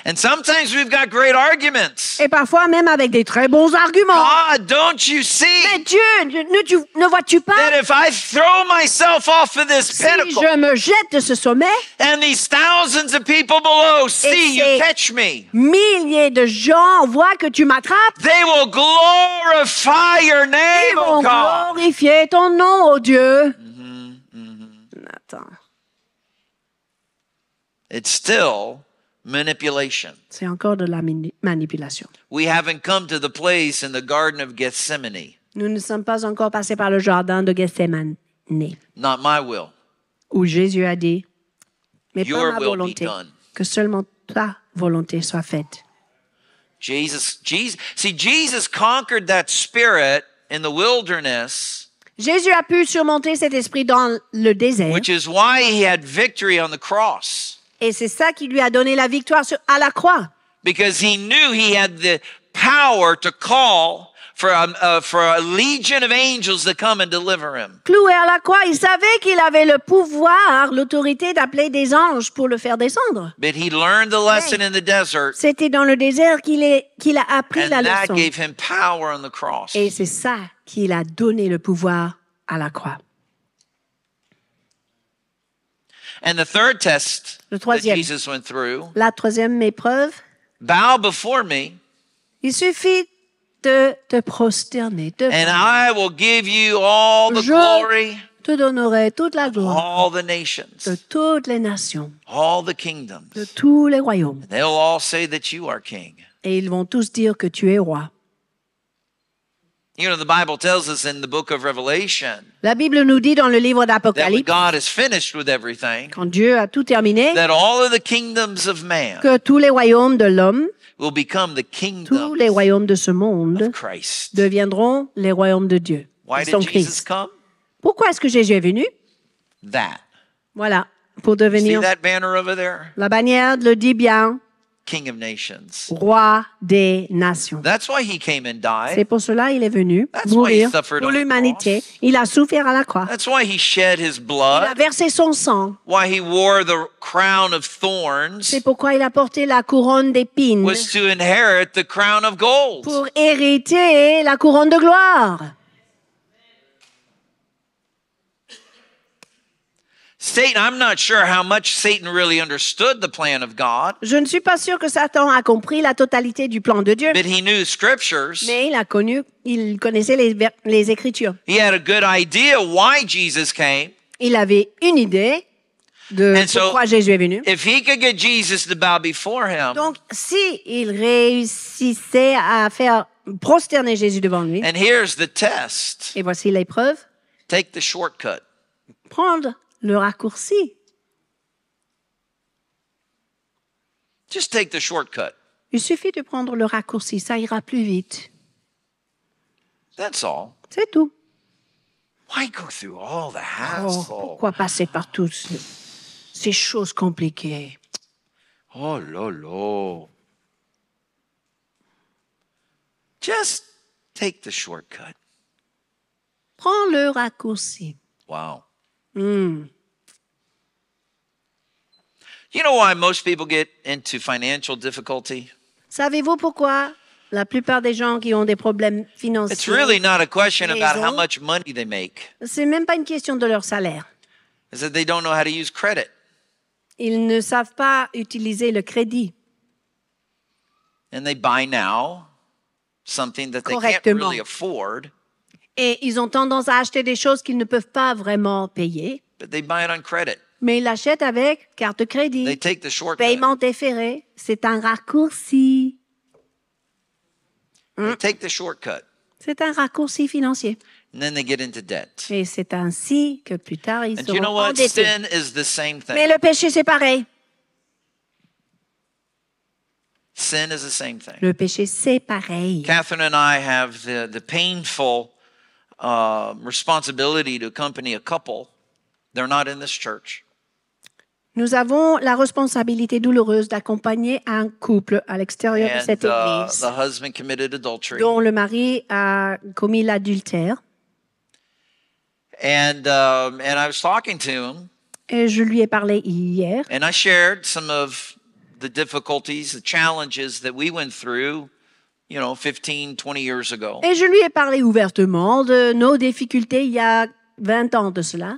And sometimes we've got great arguments. Et parfois même avec des très bons arguments. God, don't you see? Mais Dieu, ne, tu, ne vois-tu pas? That if I throw myself off of this si pinnacle, je me jette de ce sommet, and these thousands of people below see you catch me, milliers de gens voient que tu m'attrapes. They will glorify your name, Ils oh vont God. glorifier ton nom, oh Dieu. Mm -hmm, mm -hmm. Attends. It's still manipulation. C'est encore de la manipulation. We haven't come to the place in the garden of Gethsemane. Nous ne sommes pas encore passés par le jardin de Gethsemane. Not my will. Où Jésus a dit mais Your pas ma volonté, que seulement ta volonté soit faite. Jesus, Jesus, see, Jesus conquered that spirit in the wilderness. Jésus a pu surmonter cet esprit dans le désert. Which is why he had victory on the cross. Et c'est ça qui lui a donné la victoire à la croix. Because he Cloué à la croix, il savait qu'il avait le pouvoir, l'autorité d'appeler des anges pour le faire descendre. C'était dans le désert qu'il est qu'il a appris la leçon. Et c'est ça qui a donné le pouvoir à la croix. And the third test Le troisième, that Jesus went through, la troisième épreuve, bow before me, il suffit de te prosterner devant and I will give you all the Je glory, te donnerai toute la gloire all the nations, de toutes les nations, all the kingdoms. de tous les royaumes. They'll all say that you are king. Et ils vont tous dire que tu es roi. La Bible nous dit dans le livre d'Apocalypse. Quand Dieu a tout terminé. Que tous les royaumes de l'homme. Tous les royaumes de ce monde. Deviendront les royaumes de Dieu. Christ. Pourquoi est-ce que Jésus est venu? Voilà, pour devenir. La bannière le dit bien nations. Roi des nations. C'est pour cela il est venu mourir pour l'humanité. Il a souffert à la croix. That's why Il a versé son sang. C'est pourquoi il a porté la couronne d'épines. Pour hériter la couronne de gloire. Je ne suis pas sûr que Satan a compris la totalité du plan de Dieu. Mais il connaissait les, écritures. Il avait une idée de pourquoi Jésus est venu. Donc, si il réussissait à faire prosterner Jésus devant lui. Et voici l'épreuve. Take the Prendre le raccourci. Just take the shortcut. Il suffit de prendre le raccourci, ça ira plus vite. That's all. C'est tout. Why go through all the oh, hassle? pourquoi passer par toutes ces choses compliquées? Oh là là. Just take the shortcut. Prends le raccourci. Wow. Mm. You know why most people get into financial difficulty? Savez-vous pourquoi la plupart des gens qui ont des problèmes financiers It's really not a question about how much money they make. C'est même pas une question de leur salaire. Is that they don't know how to use credit. Ils ne savent pas utiliser le crédit. And they buy now something that they can't really afford. Et ils ont tendance à acheter des choses qu'ils ne peuvent pas vraiment payer. they buy on credit. Mais ils l'achètent avec carte de crédit, They paiement déféré. C'est un raccourci. They hmm. take the shortcut. C'est un raccourci financier. And they get into debt. Et c'est ainsi que plus tard ils se seront en dette. Mais le péché, c'est pareil. Sin is the same thing. Le péché, c'est pareil. Catherine and I have the, the painful uh, responsibility to accompany a couple. They're not in this church. Nous avons la responsabilité douloureuse d'accompagner un couple à l'extérieur de cette uh, église the husband committed adultery. dont le mari a commis l'adultère. And, um, and I was talking to him, Et je lui ai parlé hier. and I shared some of the difficulties, the challenges that we went through you know, 15, 20 years ago. Et je lui ai parlé ouvertement de nos difficultés il y a 20 ans de cela.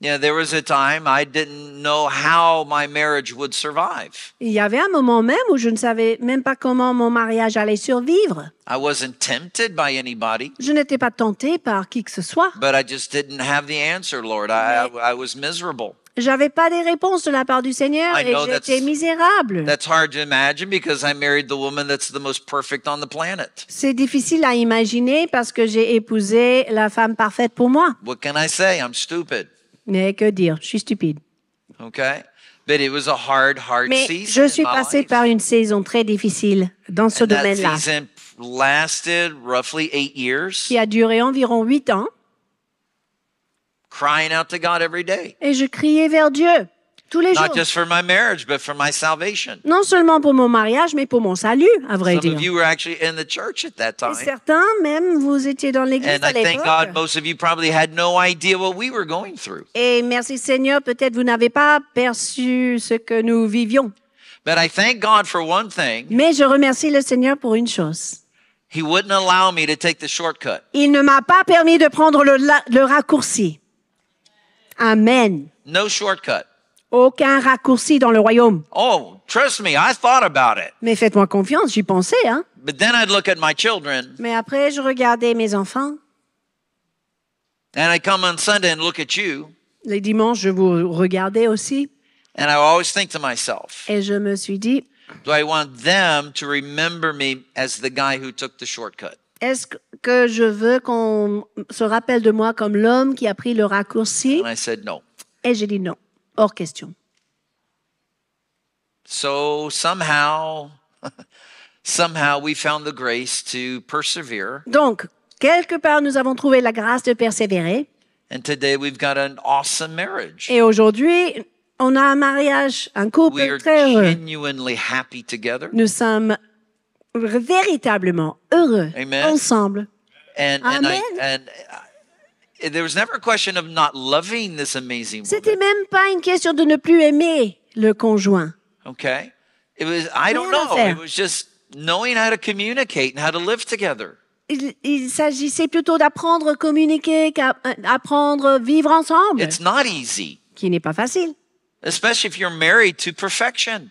Yeah, there was a time I didn't know how my marriage would survive. Il y avait un moment même où je ne savais même pas comment mon mariage allait survivre. I wasn't tempted by anybody. Je n'étais pas tenté par qui que ce soit. But I just didn't have the answer, Lord. I, I, I was miserable. J'avais pas des réponses de la part du Seigneur et j'étais misérable. C'est difficile à imaginer parce que j'ai épousé la femme parfaite pour moi. Mais que dire? Je suis stupide. Mais je suis passé par une saison très difficile dans ce domaine-là. Qui a duré environ huit ans. Et je criais vers Dieu tous les jours. Non seulement pour mon mariage, mais pour mon salut, à vrai dire. Et certains, même, vous étiez dans l'église à thank God l'époque. Et merci Seigneur, peut-être vous n'avez pas perçu ce que nous vivions. Mais je remercie le Seigneur pour une chose. Il ne m'a pas permis de prendre le raccourci. Amen. No shortcut. Aucun raccourci dans le royaume. Oh, trust me, I thought about it. Mais faites-moi confiance, j'y pensais, hein. But then I'd look at my children. Mais après, je regardais mes enfants. And I come on Sunday and look at you. Les dimanches, je vous regardais aussi. And I always think to myself. Et je me suis dit. Do I want them to remember me as the guy who took the shortcut? Est-ce que je veux qu'on se rappelle de moi comme l'homme qui a pris le raccourci? Et j'ai dit non, hors question. Donc, quelque part, nous avons trouvé la grâce de persévérer. Et aujourd'hui, on a un mariage, un couple très heureux. Nous sommes véritablement heureux Amen. ensemble. And, and Amen. I, and I, uh, there was never a question of not loving this amazing C'était même pas une question de ne plus aimer le conjoint. Okay. It was I don't know. It was just knowing how to communicate and how to live together. Il, il s'agissait plutôt d'apprendre à communiquer qu'apprendre euh, à vivre ensemble. It's not easy. Qui n'est pas facile. Especially if you're married to perfection.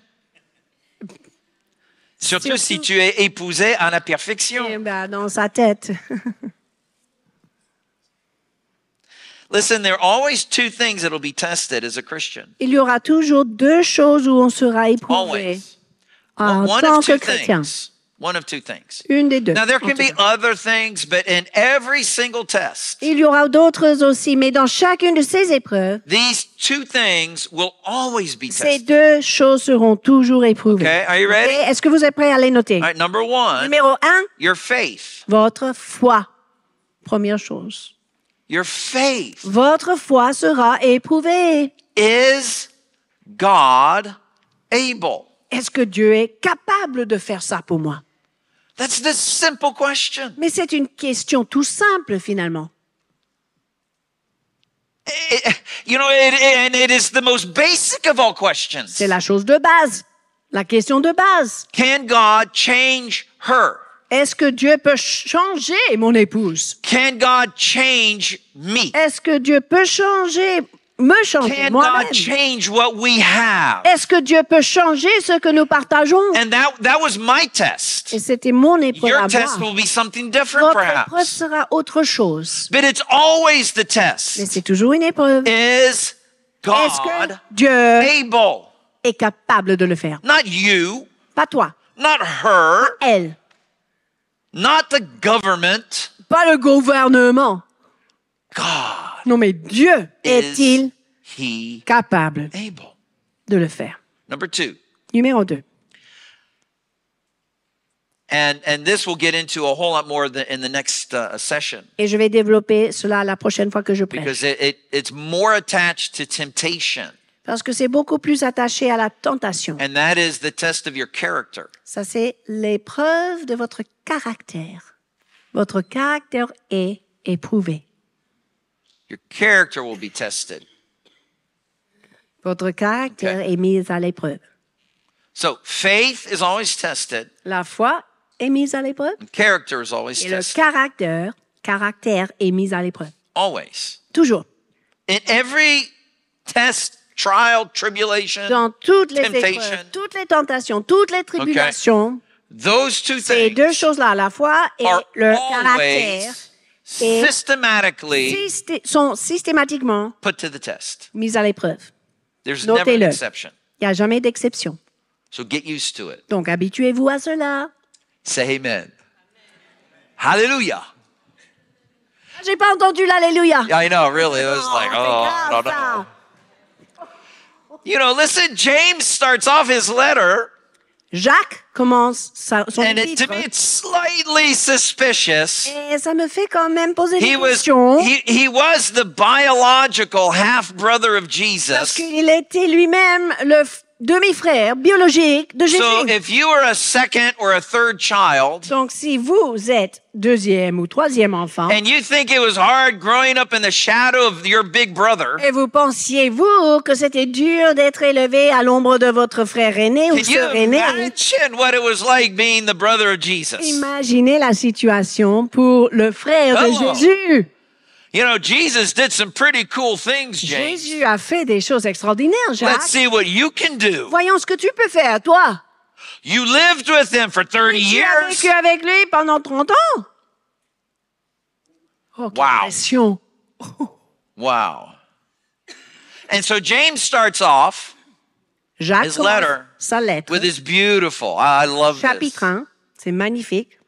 Surtout, Surtout si tu es épousé à la perfection. Et eh ben, dans sa tête. (laughs) Listen, there are always two things that'll be tested as a Christian. Il y aura toujours deux choses où on sera éprouvé always. en well, one tant of two que chrétien. Things. One of two things. Une des deux. Now there can be other things, but in every single test. Il y aura d'autres aussi, mais dans chacune de ces épreuves. These two things will always be tested. Ces deux choses seront toujours éprouvées. Okay, are you ready? Okay, Est-ce que vous êtes prêts à les noter? All right, number one. Numéro un. Your faith. Votre foi. Première chose. Your faith. Votre foi sera éprouvée. Is God able? Est-ce que Dieu est capable de faire ça pour moi? Mais c'est une question tout simple finalement. C'est la chose de base, la question de base. Est-ce que Dieu peut changer mon épouse? change me? Est-ce que Dieu peut changer me changer moi Est-ce que Dieu peut changer ce que nous partageons? And that, that was my test. Et c'était mon épreuve Your test will be something different, Votre perhaps. épreuve sera autre chose. But it's always the test. Mais c'est toujours une épreuve. Is God Est-ce que Dieu able? est capable de le faire? Not you. Pas toi. Not her. Pas elle. Not the government. Pas le gouvernement. God. Non, mais Dieu est-il capable de le faire? Numéro 2. Uh, Et je vais développer cela la prochaine fois que je prêche. Parce que c'est beaucoup plus attaché à la tentation. Ça c'est l'épreuve de votre caractère. Votre caractère est éprouvé. Votre caractère est mis à l'épreuve. La foi est mise à l'épreuve. Et le caractère, caractère est mis à l'épreuve. Always. Toujours. In every test, trial, tribulation, dans toutes les toutes les tentations, toutes les tribulations, ces deux choses-là, la foi et le caractère, systematically sont systématiquement put to the test. mis à l'épreuve. There's never an exception. Il n'y a jamais d'exception. So get used to it. Donc habituez-vous à cela. Say amen. amen. Hallelujah. Ah, j'ai pas entendu l'alléluia. Yeah, I know, really. It was oh, like, oh, no, no. You know, listen, James starts off his letter Jacques commence sa, son And it, to me, it's slightly suspicious. Et ça me fait quand même poser des he questions. Was, he, he was the biological half brother of Jesus. Parce qu'il était lui-même le Demi-frère biologique de Jésus. Donc si vous êtes deuxième ou troisième enfant, et vous pensiez vous que c'était dur d'être élevé à l'ombre de votre frère aîné ou sœur aînée, Imaginez la situation pour le frère de Jésus. You know, Jesus did some pretty cool things, James. Jésus a fait des choses extraordinaires, Jacques. Let's see what you can do. Voyons ce que tu peux faire, toi. You lived with him for 30 tu years. as vécu avec lui pendant 30 ans. Oh, wow. wow. And so James starts off Jacques his letter, sa with his beautiful, I love chapitre 1, c'est magnifique.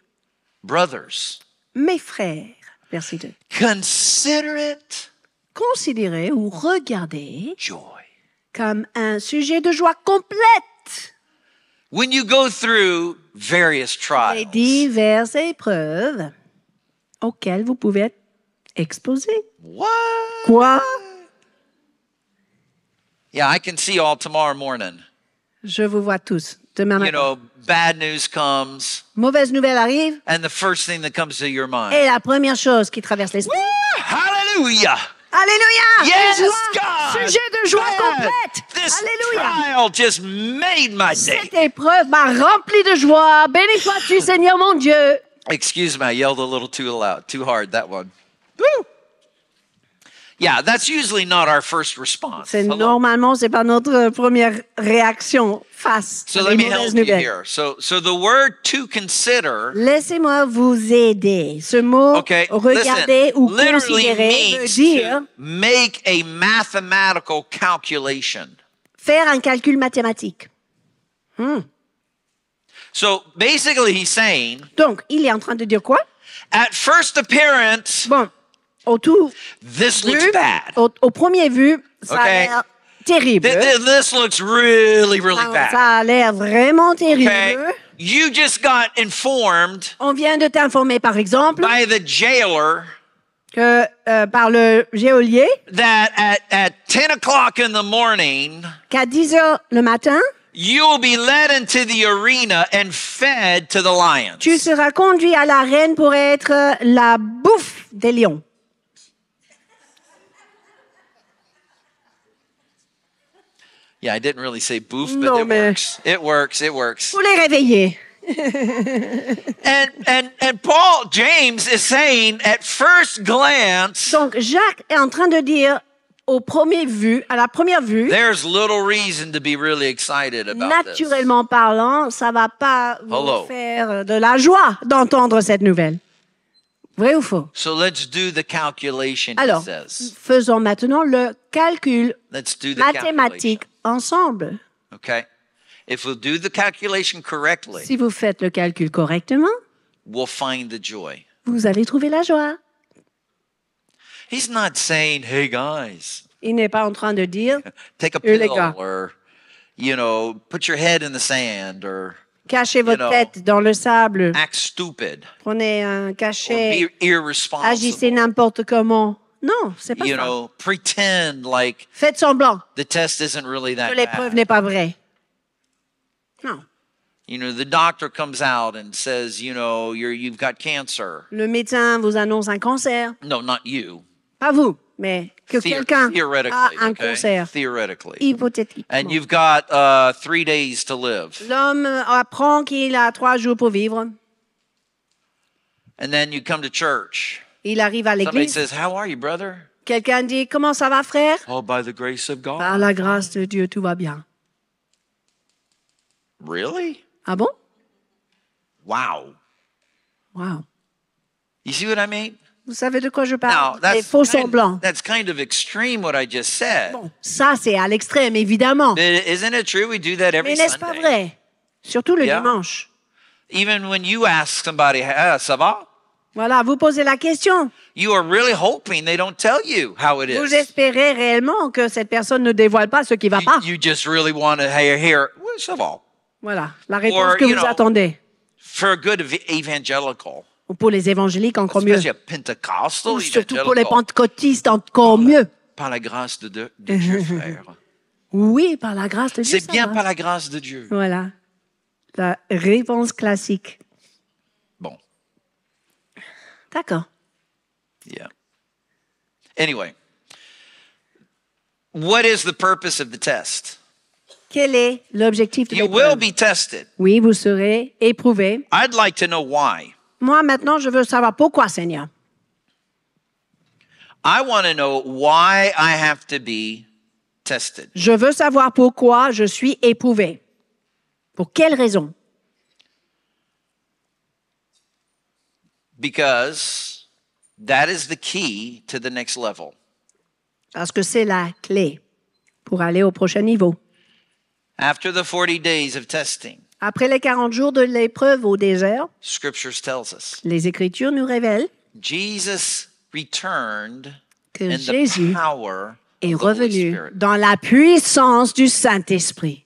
Brothers. Mes frères verset 2. Consider it Considérez ou regardez joy. comme un sujet de joie complète. When you go through various trials. Les diverses épreuves auxquelles vous pouvez être exposé. What? Quoi? Yeah, I can see all tomorrow morning. Je vous vois tous demain matin. You know, bad news comes. Mauvaise nouvelle arrive. And the first thing that comes to your mind. Et la première chose qui traverse l'esprit. Alléluia! Alléluia! Yes, God. Sujet de joie Man, complète! This Alléluia! Just made my day. Cette épreuve m'a rempli de joie. Béni sois-tu, Seigneur mon Dieu! Excuse me, I yelled a little too loud, too hard that one. Woo! Yeah, that's usually not our first response. C'est normalement c'est pas notre euh, première réaction face so à let me help You here. So so the word to consider Laissez-moi vous aider. Ce mot okay, regarder listen, ou considérer veut dire make a mathematical calculation. Faire un calcul mathématique. Hmm. So basically he's saying Donc, il est en train de dire quoi? At first appearance, bon, au tout. This vu, looks bad. Au, au, premier vue, ça okay. a l'air terrible. Th this looks really, really ça, bad. Ça a l'air vraiment terrible. Okay. You just got informed. On vient de t'informer, par exemple. By the jailer. Que, euh, par le geôlier That at, at 10 o'clock in the morning. Qu'à 10 heures le matin. you will be led into the arena and fed to the lions. Tu seras conduit à l'arène pour être euh, la bouffe des lions. Yeah, I didn't really say bouffe, but non, it mais... works. It works. It works. Pour les réveiller. (laughs) and, and, and Paul James is saying at first glance. Donc Jacques est en train de dire au premier vue, à la première vue. There's little reason to be really excited about naturellement this. parlant, ça va pas vous Hello. faire de la joie d'entendre cette nouvelle. Vrai ou faux? So let's do the calculation, Alors, faisons maintenant le calcul let's do the mathématique ensemble. Okay. If we'll do the calculation correctly, si vous faites le calcul correctement, we'll find the joy. vous allez trouver la joie. He's not saying, hey guys, Il n'est pas en train de dire, (laughs) take a pill les gars, or, you know, put your head in the sand or Cachez votre you know, tête dans le sable. Act stupid. Prenez un cachet. Or be irresponsible. Agissez n'importe comment. Non, c'est pas you ça. Know, pretend like Faites semblant the test isn't really that que l'épreuve n'est pas vraie. Non. You know, the doctor comes out and says, you know, you're, you've got cancer. Le médecin vous annonce un cancer. No, not you. Pas vous, mais que quelqu'un a un okay? cancer. Theoretically. Hypothétiquement. And you've got uh, three days to live. L'homme apprend qu'il a trois jours pour vivre. And then you come to church. Et il arrive à l'église. Quelqu'un dit, comment ça va, frère? Oh, by the grace of God. Par la grâce de Dieu, tout va bien. Really? Ah bon? Wow. Wow. You see what I mean? Vous savez de quoi je parle? Now, Les faux semblants. That's kind of extreme what I just said. Bon, ça c'est à l'extrême évidemment. But isn't it true we do that every Mais n'est-ce pas vrai? Surtout le yeah. dimanche. Even when you ask somebody, ça va? Voilà, vous posez la question. Vous espérez réellement que cette personne ne dévoile pas ce qui va pas. You, just really Voilà, la réponse que vous attendez. For pour les évangéliques encore mieux. Ou surtout pour les pentecôtistes encore mieux. Par la grâce de, Dieu, (laughs) frère. Oui, par la grâce de Dieu. C'est bien par la grâce de Dieu. Voilà. La réponse classique. D'accord. Yeah. Anyway, what is the purpose of the test? Quel est l'objectif de you will be tested. Oui, vous serez éprouvé. I'd like to know why. Moi, maintenant, je veux savoir pourquoi, Seigneur. I want to know why I have to be tested. Je veux savoir pourquoi je suis éprouvé. Pour quelle raison? Because that is the key to the next level. Parce que c'est la clé pour aller au prochain niveau. After the 40 days of testing, Après les 40 jours de l'épreuve au désert, scriptures tells us, les Écritures nous révèlent Jesus returned que in Jésus the power est revenu dans la puissance du Saint-Esprit.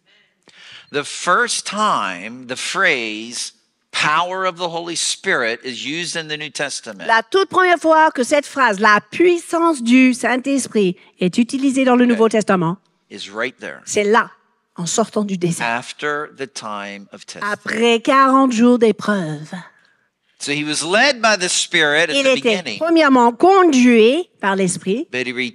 The first time the phrase la toute première fois que cette phrase, la puissance du Saint-Esprit, est utilisée dans le Nouveau Testament, c'est là, en sortant du désert. Après 40 jours d'épreuve. il était premièrement conduit par l'Esprit. et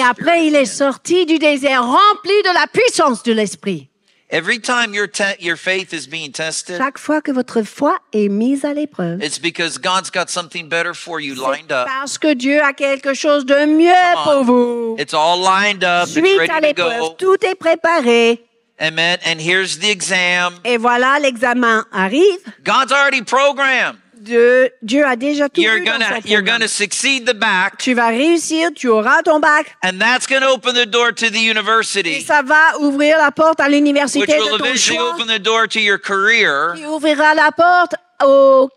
après, il est sorti du désert rempli de la puissance de l'Esprit. Every time your your faith is being tested, chaque fois que votre foi est mise à l'épreuve, it's because God's got something better for you lined up. Parce que Dieu a quelque chose de mieux pour vous. It's all lined up. Suite it's ready à l'épreuve, tout est préparé. Amen. And here's the exam. Et voilà, l'examen arrive. God's already programmed. Dieu, Dieu a déjà tout you're vu gonna, dans son you're gonna succeed the back, Tu vas réussir, tu auras ton bac. and that's going to open the door to the Et university, ça va ouvrir la porte à l'université de will ton eventually choix, open the door to your career, qui ouvrira la porte au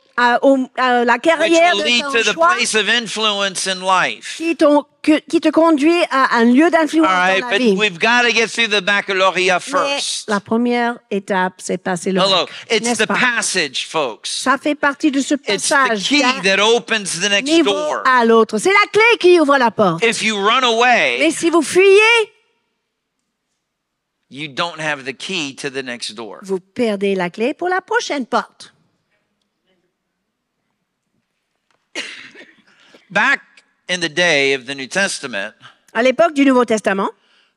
à, la carrière de choix qui, te conduit à un lieu d'influence dans la vie. Mais la première étape, c'est passer le passage, Ça fait partie de ce passage à l'autre. C'est la clé qui ouvre la porte. Mais si vous fuyez, you don't have the key to the next door. vous perdez la clé pour la prochaine porte. Back in the day of the New Testament, à l'époque du Nouveau Testament,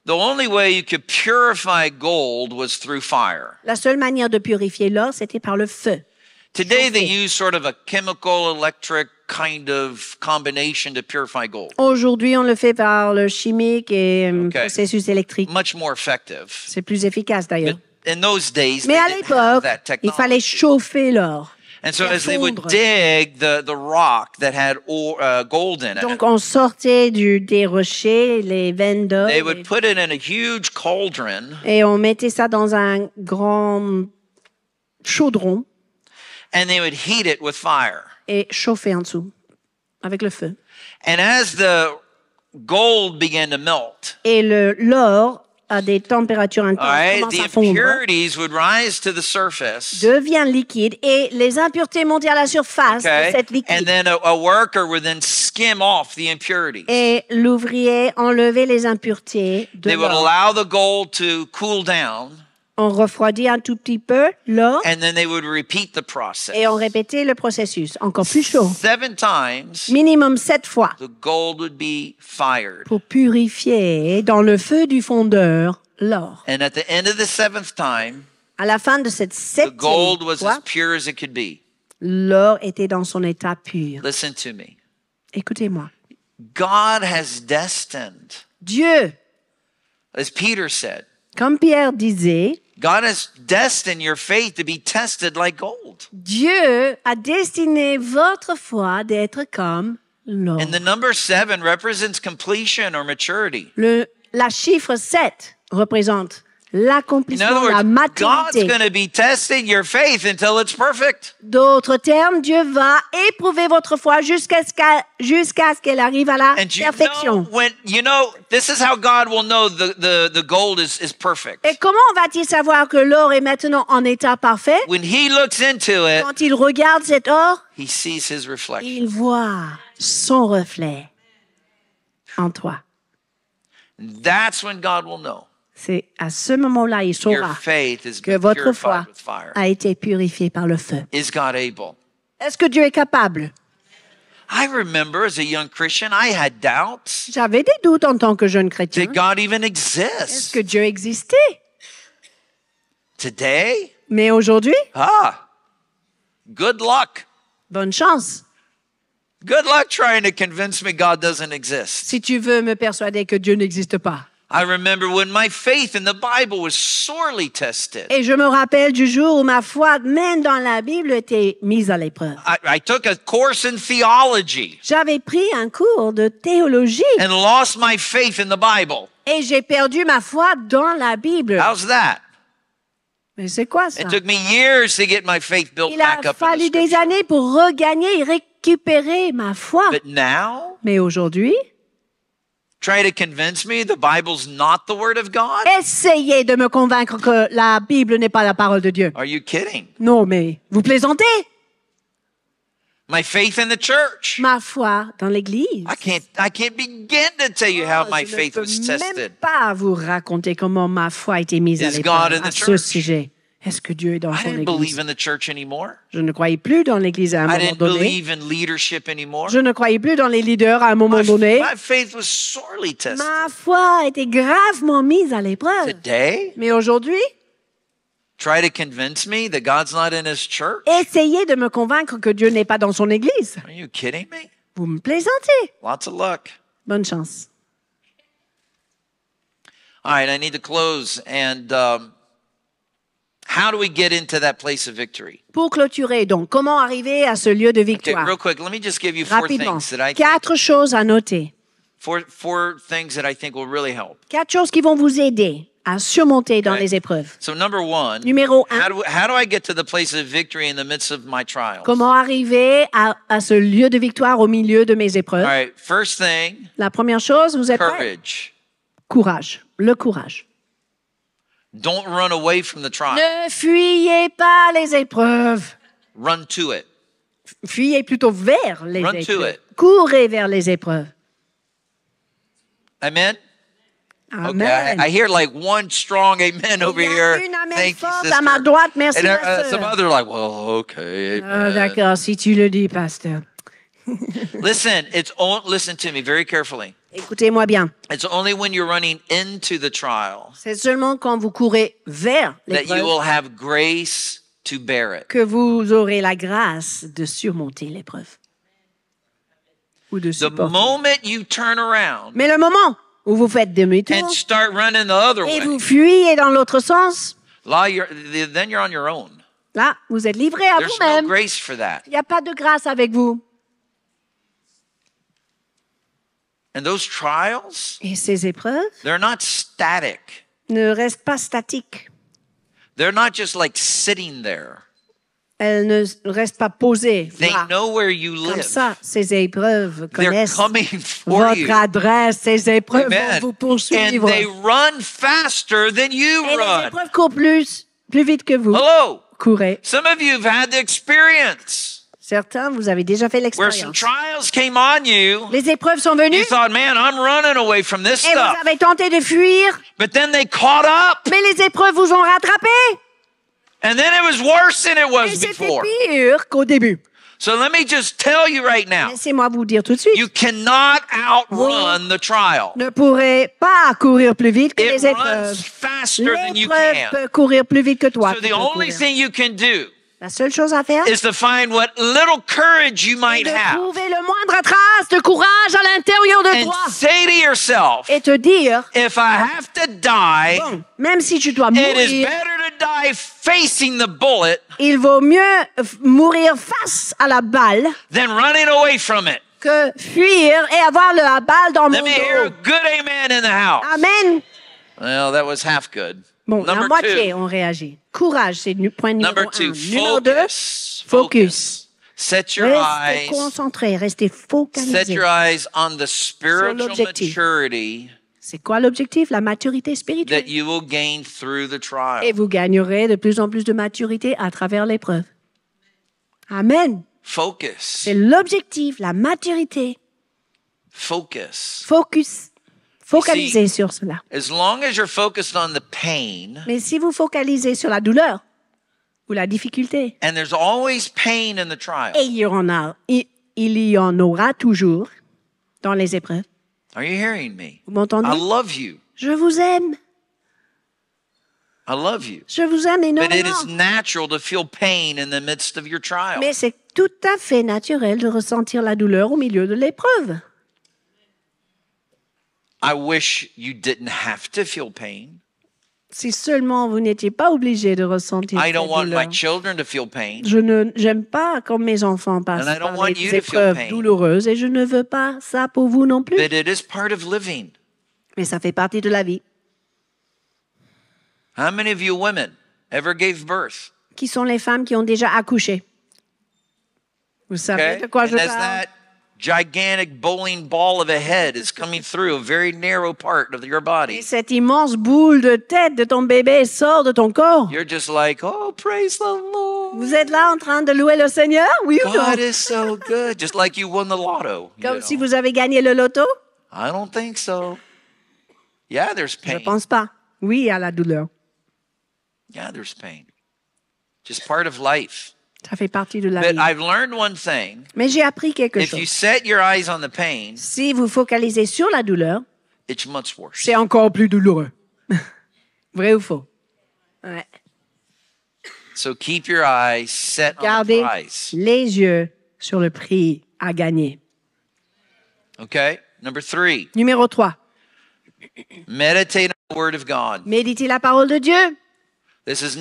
the only way you could purify gold was through fire. La seule manière de purifier l'or, c'était par le feu. Today they use sort of a chemical electric kind of combination to purify gold. Aujourd'hui, on le fait par le chimique et euh, okay. processus électrique. Much more effective. C'est plus efficace d'ailleurs. In those days, Mais à l'époque, il fallait chauffer l'or. And so as they would dig the, the rock that had or, uh, gold in it. Donc on sortait du, des rochers les veines d'or. They would put it in a huge cauldron. Et on mettait ça dans un grand chaudron. And they would heat it with fire. Et chauffer en dessous avec le feu. And as the gold began to melt. Et le l'or à des températures intenses right, commence à fondre, devient liquide et les impuretés montent à la surface de cette liquide. Et l'ouvrier enlevait les impuretés de They would allow the gold to cool down on refroidit un tout petit peu l'or Et on répétait le processus encore plus chaud. Minimum sept fois. The gold would Pour purifier dans le feu du fondeur l'or. And à la fin de cette septième fois, l'or était dans son état pur. Écoutez-moi. God has destined. Dieu. As Peter said. Comme Pierre disait, God has destined your faith to be tested like gold. Dieu a destiné votre foi d'être comme l'or. And the number seven represents completion or maturity. Le, la chiffre 7 représente l'accomplissement, la maturité. D'autres termes, Dieu va éprouver votre foi jusqu'à ce qu'elle arrive à la perfection. Et comment va-t-il savoir que l'or est maintenant en état parfait? Quand il regarde cet or, il voit son reflet en toi. That's when God will know. C'est à ce moment-là, il saura que votre foi a été purifiée par le feu. Est-ce que Dieu est capable? J'avais des doutes en tant que jeune chrétien. Est-ce que Dieu existait? Mais aujourd'hui? Ah, good luck. Bonne chance. Si tu veux me persuader que Dieu n'existe pas. Et je me rappelle du jour où ma foi, même dans la Bible, était mise à l'épreuve. J'avais pris un cours de théologie. Et j'ai perdu ma foi dans la Bible. Mais c'est quoi ça? Il a fallu des années pour regagner et récupérer ma foi. Mais aujourd'hui, Try to convince me the Bible's not the word of God? Essayez de me convaincre que la Bible n'est pas la parole de Dieu. Are you kidding? Non, mais vous plaisantez? My faith in the church. Ma foi dans l'église. I can't, I can't begin to tell you how oh, my faith was tested. Je ne peux même pas vous raconter comment ma foi a été mise à l'épreuve à ce sujet. Est-ce que Dieu est dans son Je ne croyais plus dans l'église à un moment donné. Je ne croyais plus dans les leaders à un moment donné. Ma foi a été gravement mise à l'épreuve. Mais aujourd'hui, essayez de me convaincre que Dieu n'est pas dans son église. Vous me plaisantez. Bonne chance. All right, I need to close and um, How do we get into that place of victory? Pour clôturer, donc, comment arriver à ce lieu de victoire? Okay, real quick, let me just give you four things that I quatre choses à noter. Four, four things that I think will really help. Quatre choses qui vont vous aider à surmonter dans les épreuves. So number one, Numéro un, how do, how do I get to the place of victory in the midst of my trials? Comment arriver à, à ce lieu de victoire au milieu de mes épreuves? All right, first thing, La première chose, vous êtes courage. Prêts? Courage, le courage. Don't run away from the trial. Ne fuyez pas les épreuves. Run to it. Fuyez plutôt vers les Run épreuves. To it. Courez vers les épreuves. Amen. Amen. Okay, I, I, hear like one strong amen over here. Thank you, sister. à ma droite, merci. And, uh, uh some other like, well, okay. Ah, d'accord, si tu le dis, pasteur. (laughs) listen, it's on, listen to me very carefully. Écoutez-moi bien. C'est seulement quand vous courez vers l'épreuve que vous aurez la grâce de surmonter l'épreuve Mais le moment où vous faites demi-tour et vous fuyez dans l'autre sens, là, vous êtes livré à vous-même. Il n'y a pas de grâce avec vous. And those trials, Et ces épreuves they're not static. ne restent pas statiques. They're not just like sitting there. Elles ne restent pas posées. They know where you Comme live. ça, ces épreuves They're connaissent coming for votre you. adresse. Ces épreuves Amen. vont vous And they run faster than you run. épreuves courent plus, plus vite que vous. Hello. Courez. Some of you have had the experience. Certains, vous avez déjà fait l'expérience. Les épreuves sont venues. et vous avez tenté de fuir. Mais les épreuves vous ont rattrapé. et c'était pire qu'au début. Laissez-moi vous dire tout de suite. You Ne pourrez pas courir plus vite que les épreuves. L'épreuve peut courir plus vite que toi. Donc, la seule chose que vous pouvez faire, la seule chose à faire, is to find what little courage you might de have. trouver le moindre trace de courage à l'intérieur de and toi. Say to yourself, et te dire, if I have to die, bon, même si tu dois mourir, it is better to die facing the bullet, il vaut mieux mourir face à la balle, than running away from it. que fuir et avoir la balle dans Let mon me dos. Hear a good amen in the house. Amen. Well, that was half good. Bon, la moitié on ont réagi. Courage, c'est le point numéro un. numéro focus, deux, focus. Set your restez eyes, restez focalisé set your eyes on the spiritual l'objectif. maturity C'est quoi l'objectif? La maturité spirituelle. Et vous gagnerez de plus en plus de maturité à travers l'épreuve. Amen. Focus. C'est l'objectif, la maturité. Focus. Focus. Focalisez sur cela. Mais si vous focalisez sur la douleur ou la difficulté, et il y, en aura toujours dans les épreuves. Vous m'entendez? Je vous aime. Je vous aime énormément. Mais c'est tout à fait naturel de ressentir la douleur au milieu de l'épreuve. Si seulement vous n'étiez pas obligé de ressentir I don't want Je ne j'aime pas quand mes enfants passent par des épreuves douloureuses et je ne veux pas ça pour vous non plus. Mais ça fait partie de la vie. Qui sont les femmes qui ont déjà accouché? Vous savez de quoi je parle? gigantic bowling ball of a head is coming through a very narrow part of your body. Et cette immense boule de tête de ton bébé sort de ton corps. You're just like, oh, praise the Lord. Vous êtes là en train de louer le Seigneur, oui ou God is so good, just like you won the lotto. Comme you know? si vous avez gagné le loto. I don't think so. Yeah, there's pain. Je pense pas. Oui, à la douleur. Yeah, there's pain. Just part of life. Ça fait partie de la Mais j'ai appris quelque chose. Si vous focalisez sur la douleur, c'est encore plus douloureux. (laughs) Vrai ou faux? Ouais. So keep your eyes set on Gardez les yeux sur le prix à gagner. ok Numéro 3. meditate on Méditez la parole de Dieu. This is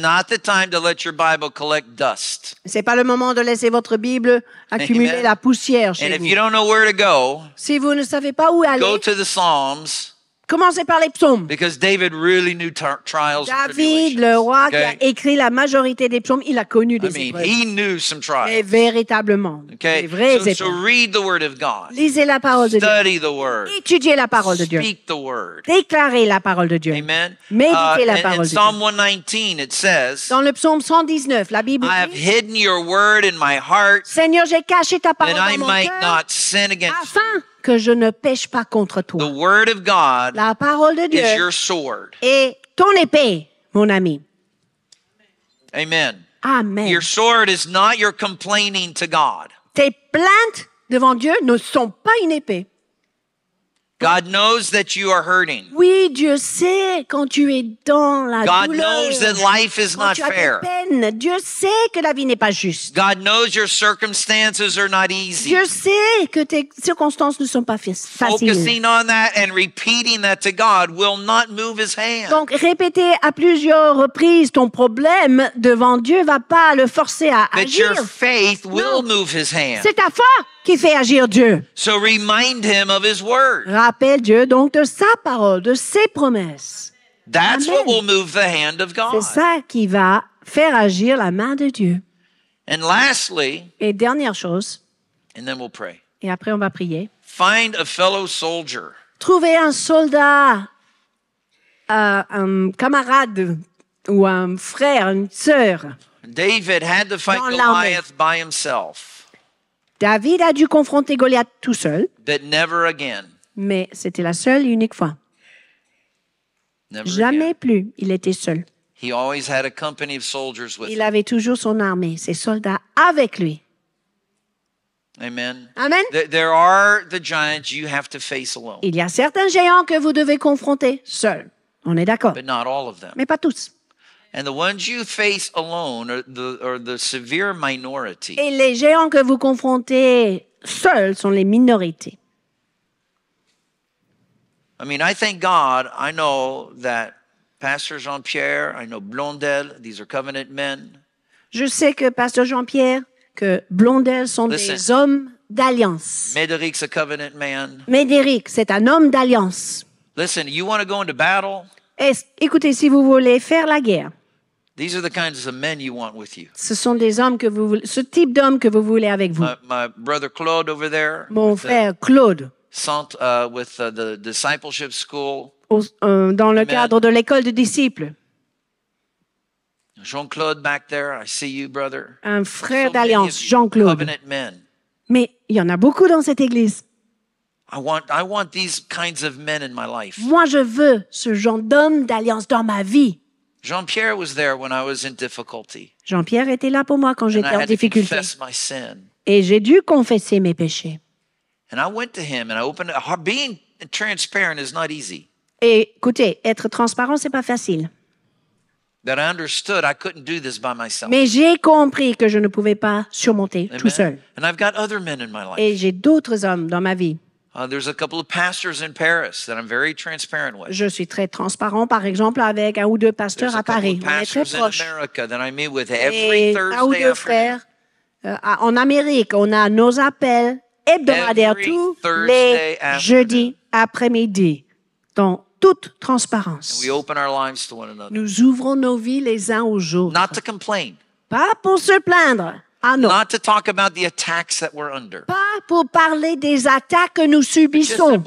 C'est pas le moment de laisser votre Bible accumuler la poussière chez vous. si vous ne savez pas où aller, go to the Psalms commencer par les psaumes. Because David really knew trials David, le roi okay? qui a écrit la majorité des psaumes, il a connu des I mean, épreuves. He knew some trials. Et véritablement, okay? les vraies so, épreuves. So read the word of God. Lisez la parole de Dieu. The word. Étudiez la parole de Dieu. Speak the word. Déclarez la parole de Dieu. Amen. Méditez uh, la parole in, in de Psalm Dieu. 119, it says, Dans le psaume 119, la Bible dit, I have hidden your word in my heart, Seigneur, j'ai caché ta parole dans I mon cœur, not sin afin you que je ne pêche pas contre toi. La parole de Dieu est ton épée, mon ami. Amen. Amen. Tes plaintes devant Dieu ne sont pas une épée. God knows that you are hurting. Oui, Dieu sait quand tu es dans la God douleur. knows that life is quand not fair. Peine, Dieu sait que la vie n'est pas juste. God knows your circumstances are not easy. Dieu sait que tes circonstances ne sont pas faciles. Focusing on that and repeating that to God will not move his hand. Donc répéter à plusieurs reprises ton problème devant Dieu va pas le forcer à that agir. Your faith will non. move his hand. C'est ta foi qui fait agir Dieu. So remind him of his word. Rappelle Dieu donc de sa parole, de ses promesses. That's what will move the hand of God. C'est ça qui va faire agir la main de Dieu. And lastly, et dernière chose, and then we'll pray. et après on va prier. Find a fellow soldier. trouvez un soldat, euh, un camarade ou un frère, une sœur. David had to fight Goliath by himself. David a dû confronter Goliath tout seul. Mais c'était la seule et unique fois. Jamais plus, il était seul. il avait toujours son armée, ses soldats avec lui. Amen. Il y a certains géants que vous devez confronter seul. On est d'accord. Mais pas tous. Et les géants que vous confrontez seuls sont les minorités. Jean-Pierre, Je sais que Pasteur Jean-Pierre, que Blondel sont des hommes d'alliance. Médéric, c'est un homme d'alliance. Listen, you want to go into battle? Écoutez, si vous voulez faire la guerre, ce sont des hommes que vous voulez, ce type d'hommes que vous voulez avec vous. Mon frère Claude. Sent, uh, with uh, discipleship school. Euh, dans le cadre de l'école de disciples. Jean-Claude back there, I see you, brother. Un frère d'alliance, Jean-Claude. Mais il y en a beaucoup dans cette église. Moi, je veux ce genre d'hommes d'alliance dans ma vie. Jean-Pierre était là pour moi quand j'étais en difficulté. Et j'ai dû confesser mes péchés. Et écoutez, être transparent c'est pas facile. Mais j'ai compris que je ne pouvais pas surmonter tout seul. Et j'ai d'autres hommes dans ma vie. Je suis très transparent, par exemple, avec un ou deux pasteurs à Paris. On est très proches. Et un ou deux frères euh, en Amérique. On a nos appels hebdomadaires tous les jeudis après-midi, dans toute transparence. Nous ouvrons nos vies les uns aux autres. Pas pour se plaindre. Ah, Not to talk about the attacks that we're under. Pas pour parler des attaques que nous subissons.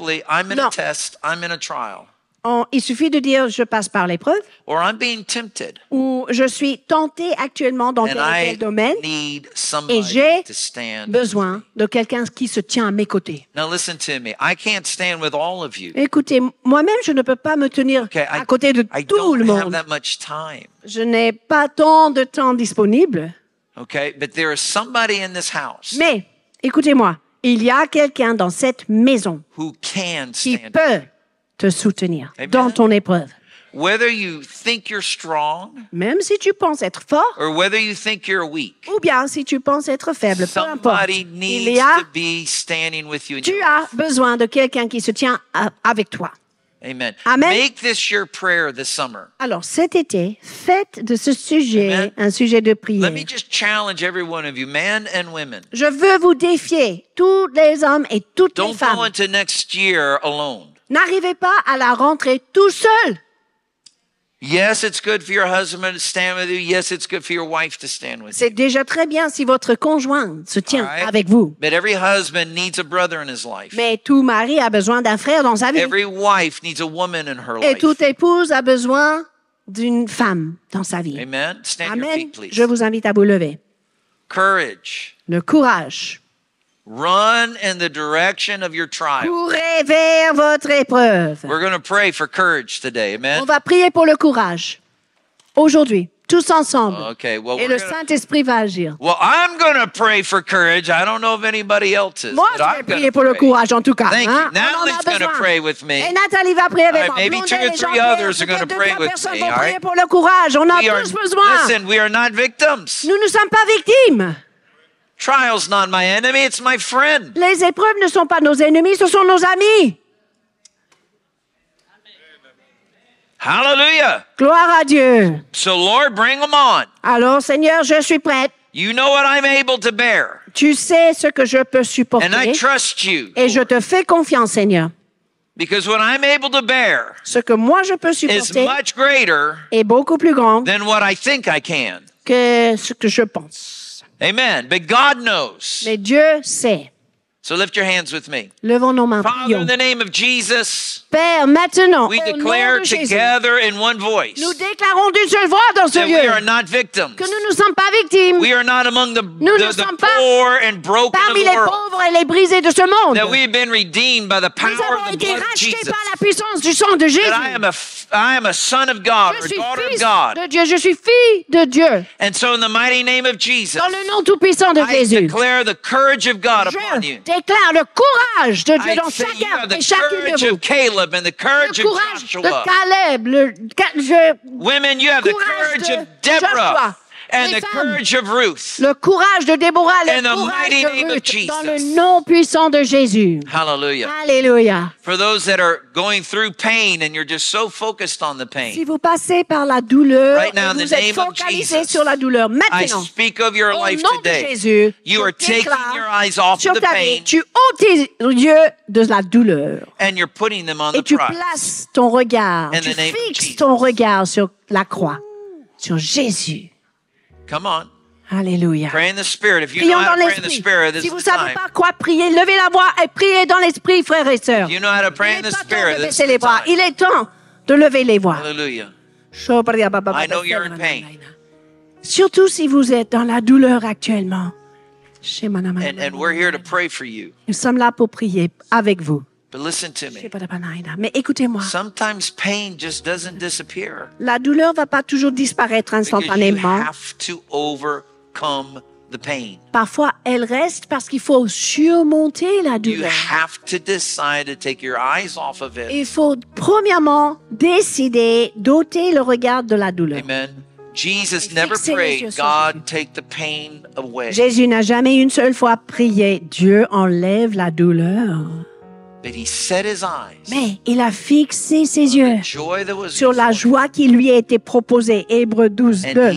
il suffit de dire je passe par l'épreuve. Ou je suis tenté actuellement dans tel domaine. et j'ai besoin de quelqu'un qui se tient à mes côtés. Écoutez, moi-même je ne peux pas me tenir à côté de tout le monde. Je n'ai pas tant de temps disponible. Mais, écoutez-moi, il y a quelqu'un dans cette maison qui peut te soutenir dans ton épreuve. Même si tu penses être fort ou bien si tu penses être faible, peu importe. Il y a, tu as besoin de quelqu'un qui se tient euh, avec toi. Amen. Amen. Make this your prayer this summer. Alors cet été, faites de ce sujet Amen. un sujet de prière. Let me just challenge every one of you, men and women. Je veux vous défier, tous les hommes et toutes Don't les femmes. Don't go into next year alone. N'arrivez pas à la rentrée tout seul. Yes, it's good for your husband to stand with you. Yes, it's good for your wife to stand with you. C'est déjà très bien si votre conjoint se tient Alright? avec vous. But every husband needs a brother in his life. Mais tout mari a besoin d'un frère dans sa vie. Every wife needs a woman in her Et life. toute épouse a besoin d'une femme dans sa vie. Amen. Stand your feet, please. Je vous invite à vous lever. Courage. Le courage. Run in the direction of your trial. Courez vers votre épreuve. We're going to pray for courage today. Amen. On va prier pour le courage aujourd'hui tous ensemble. Okay, well, Et le Saint-Esprit va agir. Well, I'm gonna pray for courage. I don't know if anybody else is. Moi, je vais prier pour le courage, en tout cas. Thank hein? you. Natalie's to pray with me. Et Nathalie va prier avec right, moi. Maybe two or three others are going to pray with me. All right? pour le courage. On a we tous besoin. Listen, we are not victims. Nous ne sommes pas victimes. Les épreuves ne sont pas nos ennemis, ce sont nos amis. Hallelujah. Gloire à Dieu. Alors Seigneur, je suis prête. Tu sais ce que je peux supporter. Et je te fais confiance, Seigneur. Because ce que moi je peux supporter est beaucoup plus grand que ce que je pense. Amen. But God knows. Mais Dieu sait. So lift your hands with me. Levons nos mains. Father, in the name of Jesus. Père, maintenant, we declare de together in one voice. Nous déclarons d'une seule voix dans ce lieu. We are not victims. Que nous ne sommes pas victimes. We are not among the, nous the, the poor and broken of the world. elle est brisée de ce monde. That Nous avons été rachetés par la puissance du sang de Jésus. je suis de Dieu, je suis fille de Dieu. And so Dans le nom tout-puissant de Jésus, courage je déclare le courage de Dieu dans chacun et chacune de vous. Le courage de Caleb, le, Women, you have the courage de of Deborah and the courage of Ruth. Le courage de Déborah, le in the mighty de Ruth, of Jesus. dans le nom puissant de Jésus. Hallelujah. Alléluia. For those that are going through pain and you're just so focused on the pain. Si vous passez par la douleur, right now, vous êtes focalisé Jesus, sur la douleur, maintenant, I speak of your au life nom today. de Jésus, you are taking your eyes off sur the ta vie, pain. tu ôtes tes yeux de la douleur and you're putting them on et the tu places ton regard, tu fixes ton regard sur la croix, sur Jésus. Come on. Alléluia. Prions dans l'esprit. Si vous ne savez pas quoi prier, levez la voix et priez dans l'esprit, frères et sœurs. You know how to pray in the spirit. Il est temps de baisser les voix. Il est temps de lever les voix. Alléluia. I know you're in pain. Surtout si vous êtes dans la douleur actuellement. And, and we're here to pray for you. Nous sommes là pour prier avec vous. Mais écoutez-moi. Sometimes pain just doesn't disappear. La douleur va pas toujours disparaître instantanément. to overcome the pain. Parfois, elle reste parce qu'il faut surmonter la douleur. You have to decide to take your eyes off of it. Il faut premièrement décider d'ôter le regard de la douleur. Amen. Jesus never prayed, God, take the pain away. Jésus n'a jamais une seule fois prié, Dieu enlève la douleur. Mais il a fixé ses yeux sur la joie qui lui a été proposée, Hébreux 12, 2.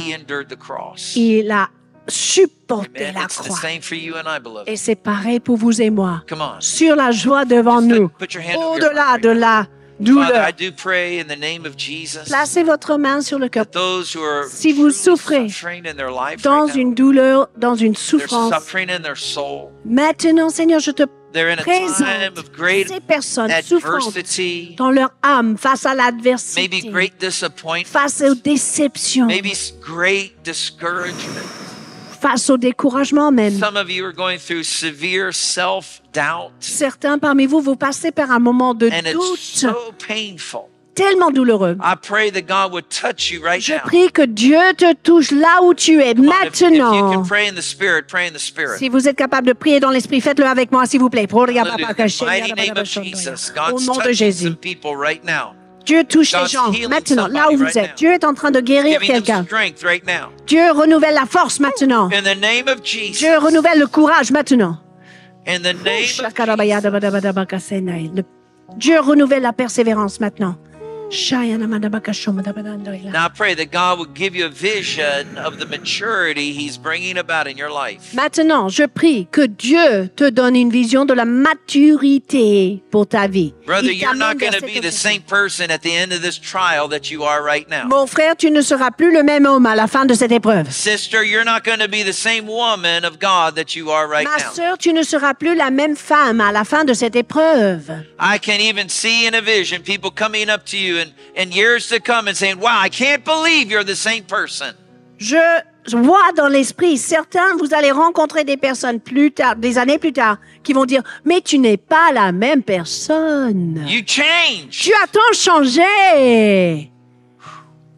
Il a supporté la croix. Et c'est pareil pour vous et moi. Sur la joie devant nous, au-delà de la douleur. Placez votre main sur le cœur. Si vous souffrez dans une douleur, dans une souffrance, maintenant, Seigneur, je te présente ces personnes souffrantes dans leur âme face à l'adversité, face aux déceptions, face au découragement même. Certains parmi vous, vous passez par un moment de doute. tellement douloureux. Je prie que Dieu te touche là où tu es, maintenant. Si vous êtes capable de prier dans l'esprit, faites-le avec moi, s'il vous plaît. Au nom de Jésus. Dieu touche les gens maintenant, là où vous êtes. Dieu est en train de guérir quelqu'un. Dieu renouvelle la force maintenant. Dieu renouvelle le courage maintenant. Dieu renouvelle la persévérance maintenant. Now I pray that God will give you a vision of the maturity He's bringing about in your life. Maintenant, je prie que Dieu te donne une vision de la maturité pour ta vie. Brother, you're not going to be the same person at the end of this trial that you are right now. Mon frère, tu ne seras plus le même homme à la fin de cette épreuve. Sister, you're not going to be the same woman of God that you are right now. Ma sœur, tu ne seras plus la même femme à la fin de cette épreuve. I can even see in a vision people coming up to you years to come and saying, wow, I can't believe you're the same person. Je vois dans l'esprit, certains, vous allez rencontrer des personnes plus tard, des années plus tard, qui vont dire, mais tu n'es pas la même personne. You change. Tu as tant changé.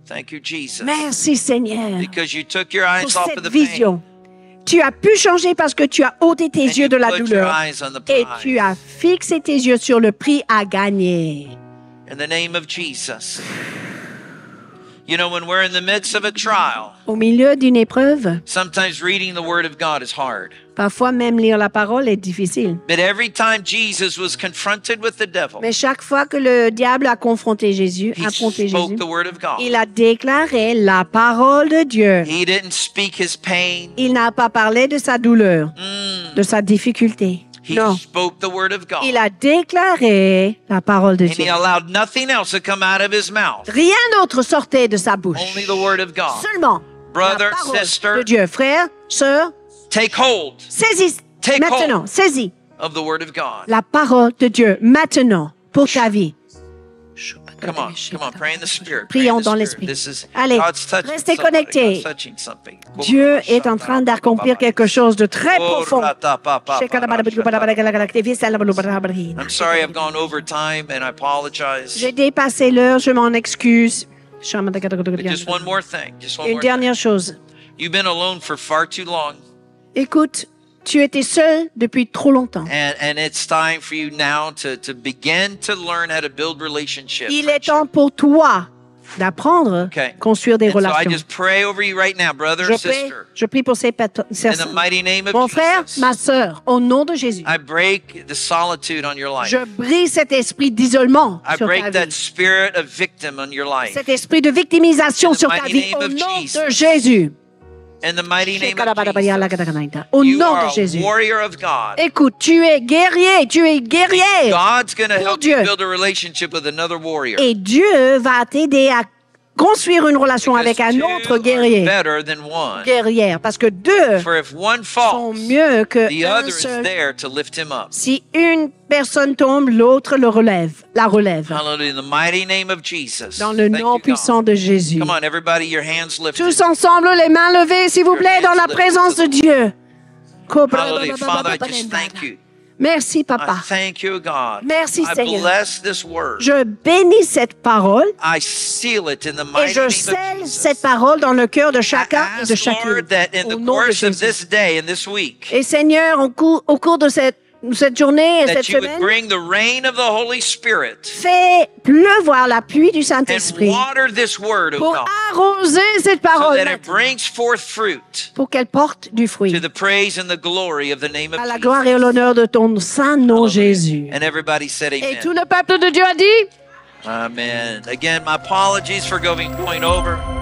Thank you, Jesus. Merci Seigneur. Because you took your eyes off vision. Tu as pu changer parce que tu as ôté tes yeux de la douleur et tu as fixé tes yeux sur le prix à gagner in the name of Jesus. You know, when we're in the midst of a trial, Au milieu d'une épreuve, sometimes reading the Word of God is hard. Parfois, même lire la parole est difficile. But every time Jesus was confronted with the devil, Mais chaque fois que le diable a confronté Jésus, he confronté spoke Jésus, the Word of God. il a déclaré la parole de Dieu. He didn't speak his pain. Il n'a pas parlé de sa douleur, Mm. de sa difficulté. He Il a déclaré la parole de Dieu. Rien d'autre sortait de sa bouche. Seulement la parole de Dieu. Frère, sœur, take Saisis maintenant, hold saisis of la parole de Dieu maintenant pour ta vie. Prions dans l'esprit. Allez, restez connectés. Dieu est en train d'accomplir quelque chose de très oh, profond. J'ai dépassé l'heure, je m'en excuse. Une dernière chose. Écoute, tu étais seul depuis trop longtemps. Il est temps pour toi d'apprendre, à construire des relations. je, prie, pour ces personnes. Mon frère, ma sœur, au nom de Jésus, je brise cet esprit d'isolement sur ta vie. Cet esprit de victimisation sur ta vie, au nom de Jésus the mighty name Au nom de Jésus. Écoute, tu es guerrier, tu es guerrier. Build a with warrior. Et Dieu va t'aider à construire une relation avec un autre guerrier, guerrière, parce que deux sont mieux que seul. Si une personne tombe, l'autre le relève, la relève. Dans le nom puissant de Jésus. Tous ensemble, les mains levées, s'il vous plaît, dans la présence de Dieu. Father, Merci, Papa. Merci, Seigneur. Je bénis cette parole et je scelle cette parole dans le cœur de chacun et de chacune. au de Jésus. et Seigneur, au cours de cette cette journée et cette semaine, fais pleuvoir la pluie du Saint-Esprit pour arroser cette parole pour qu'elle porte du fruit à la gloire et l'honneur de ton saint nom Jésus. Et tout le peuple de Dieu a dit Amen. Again, my apologies for going point over.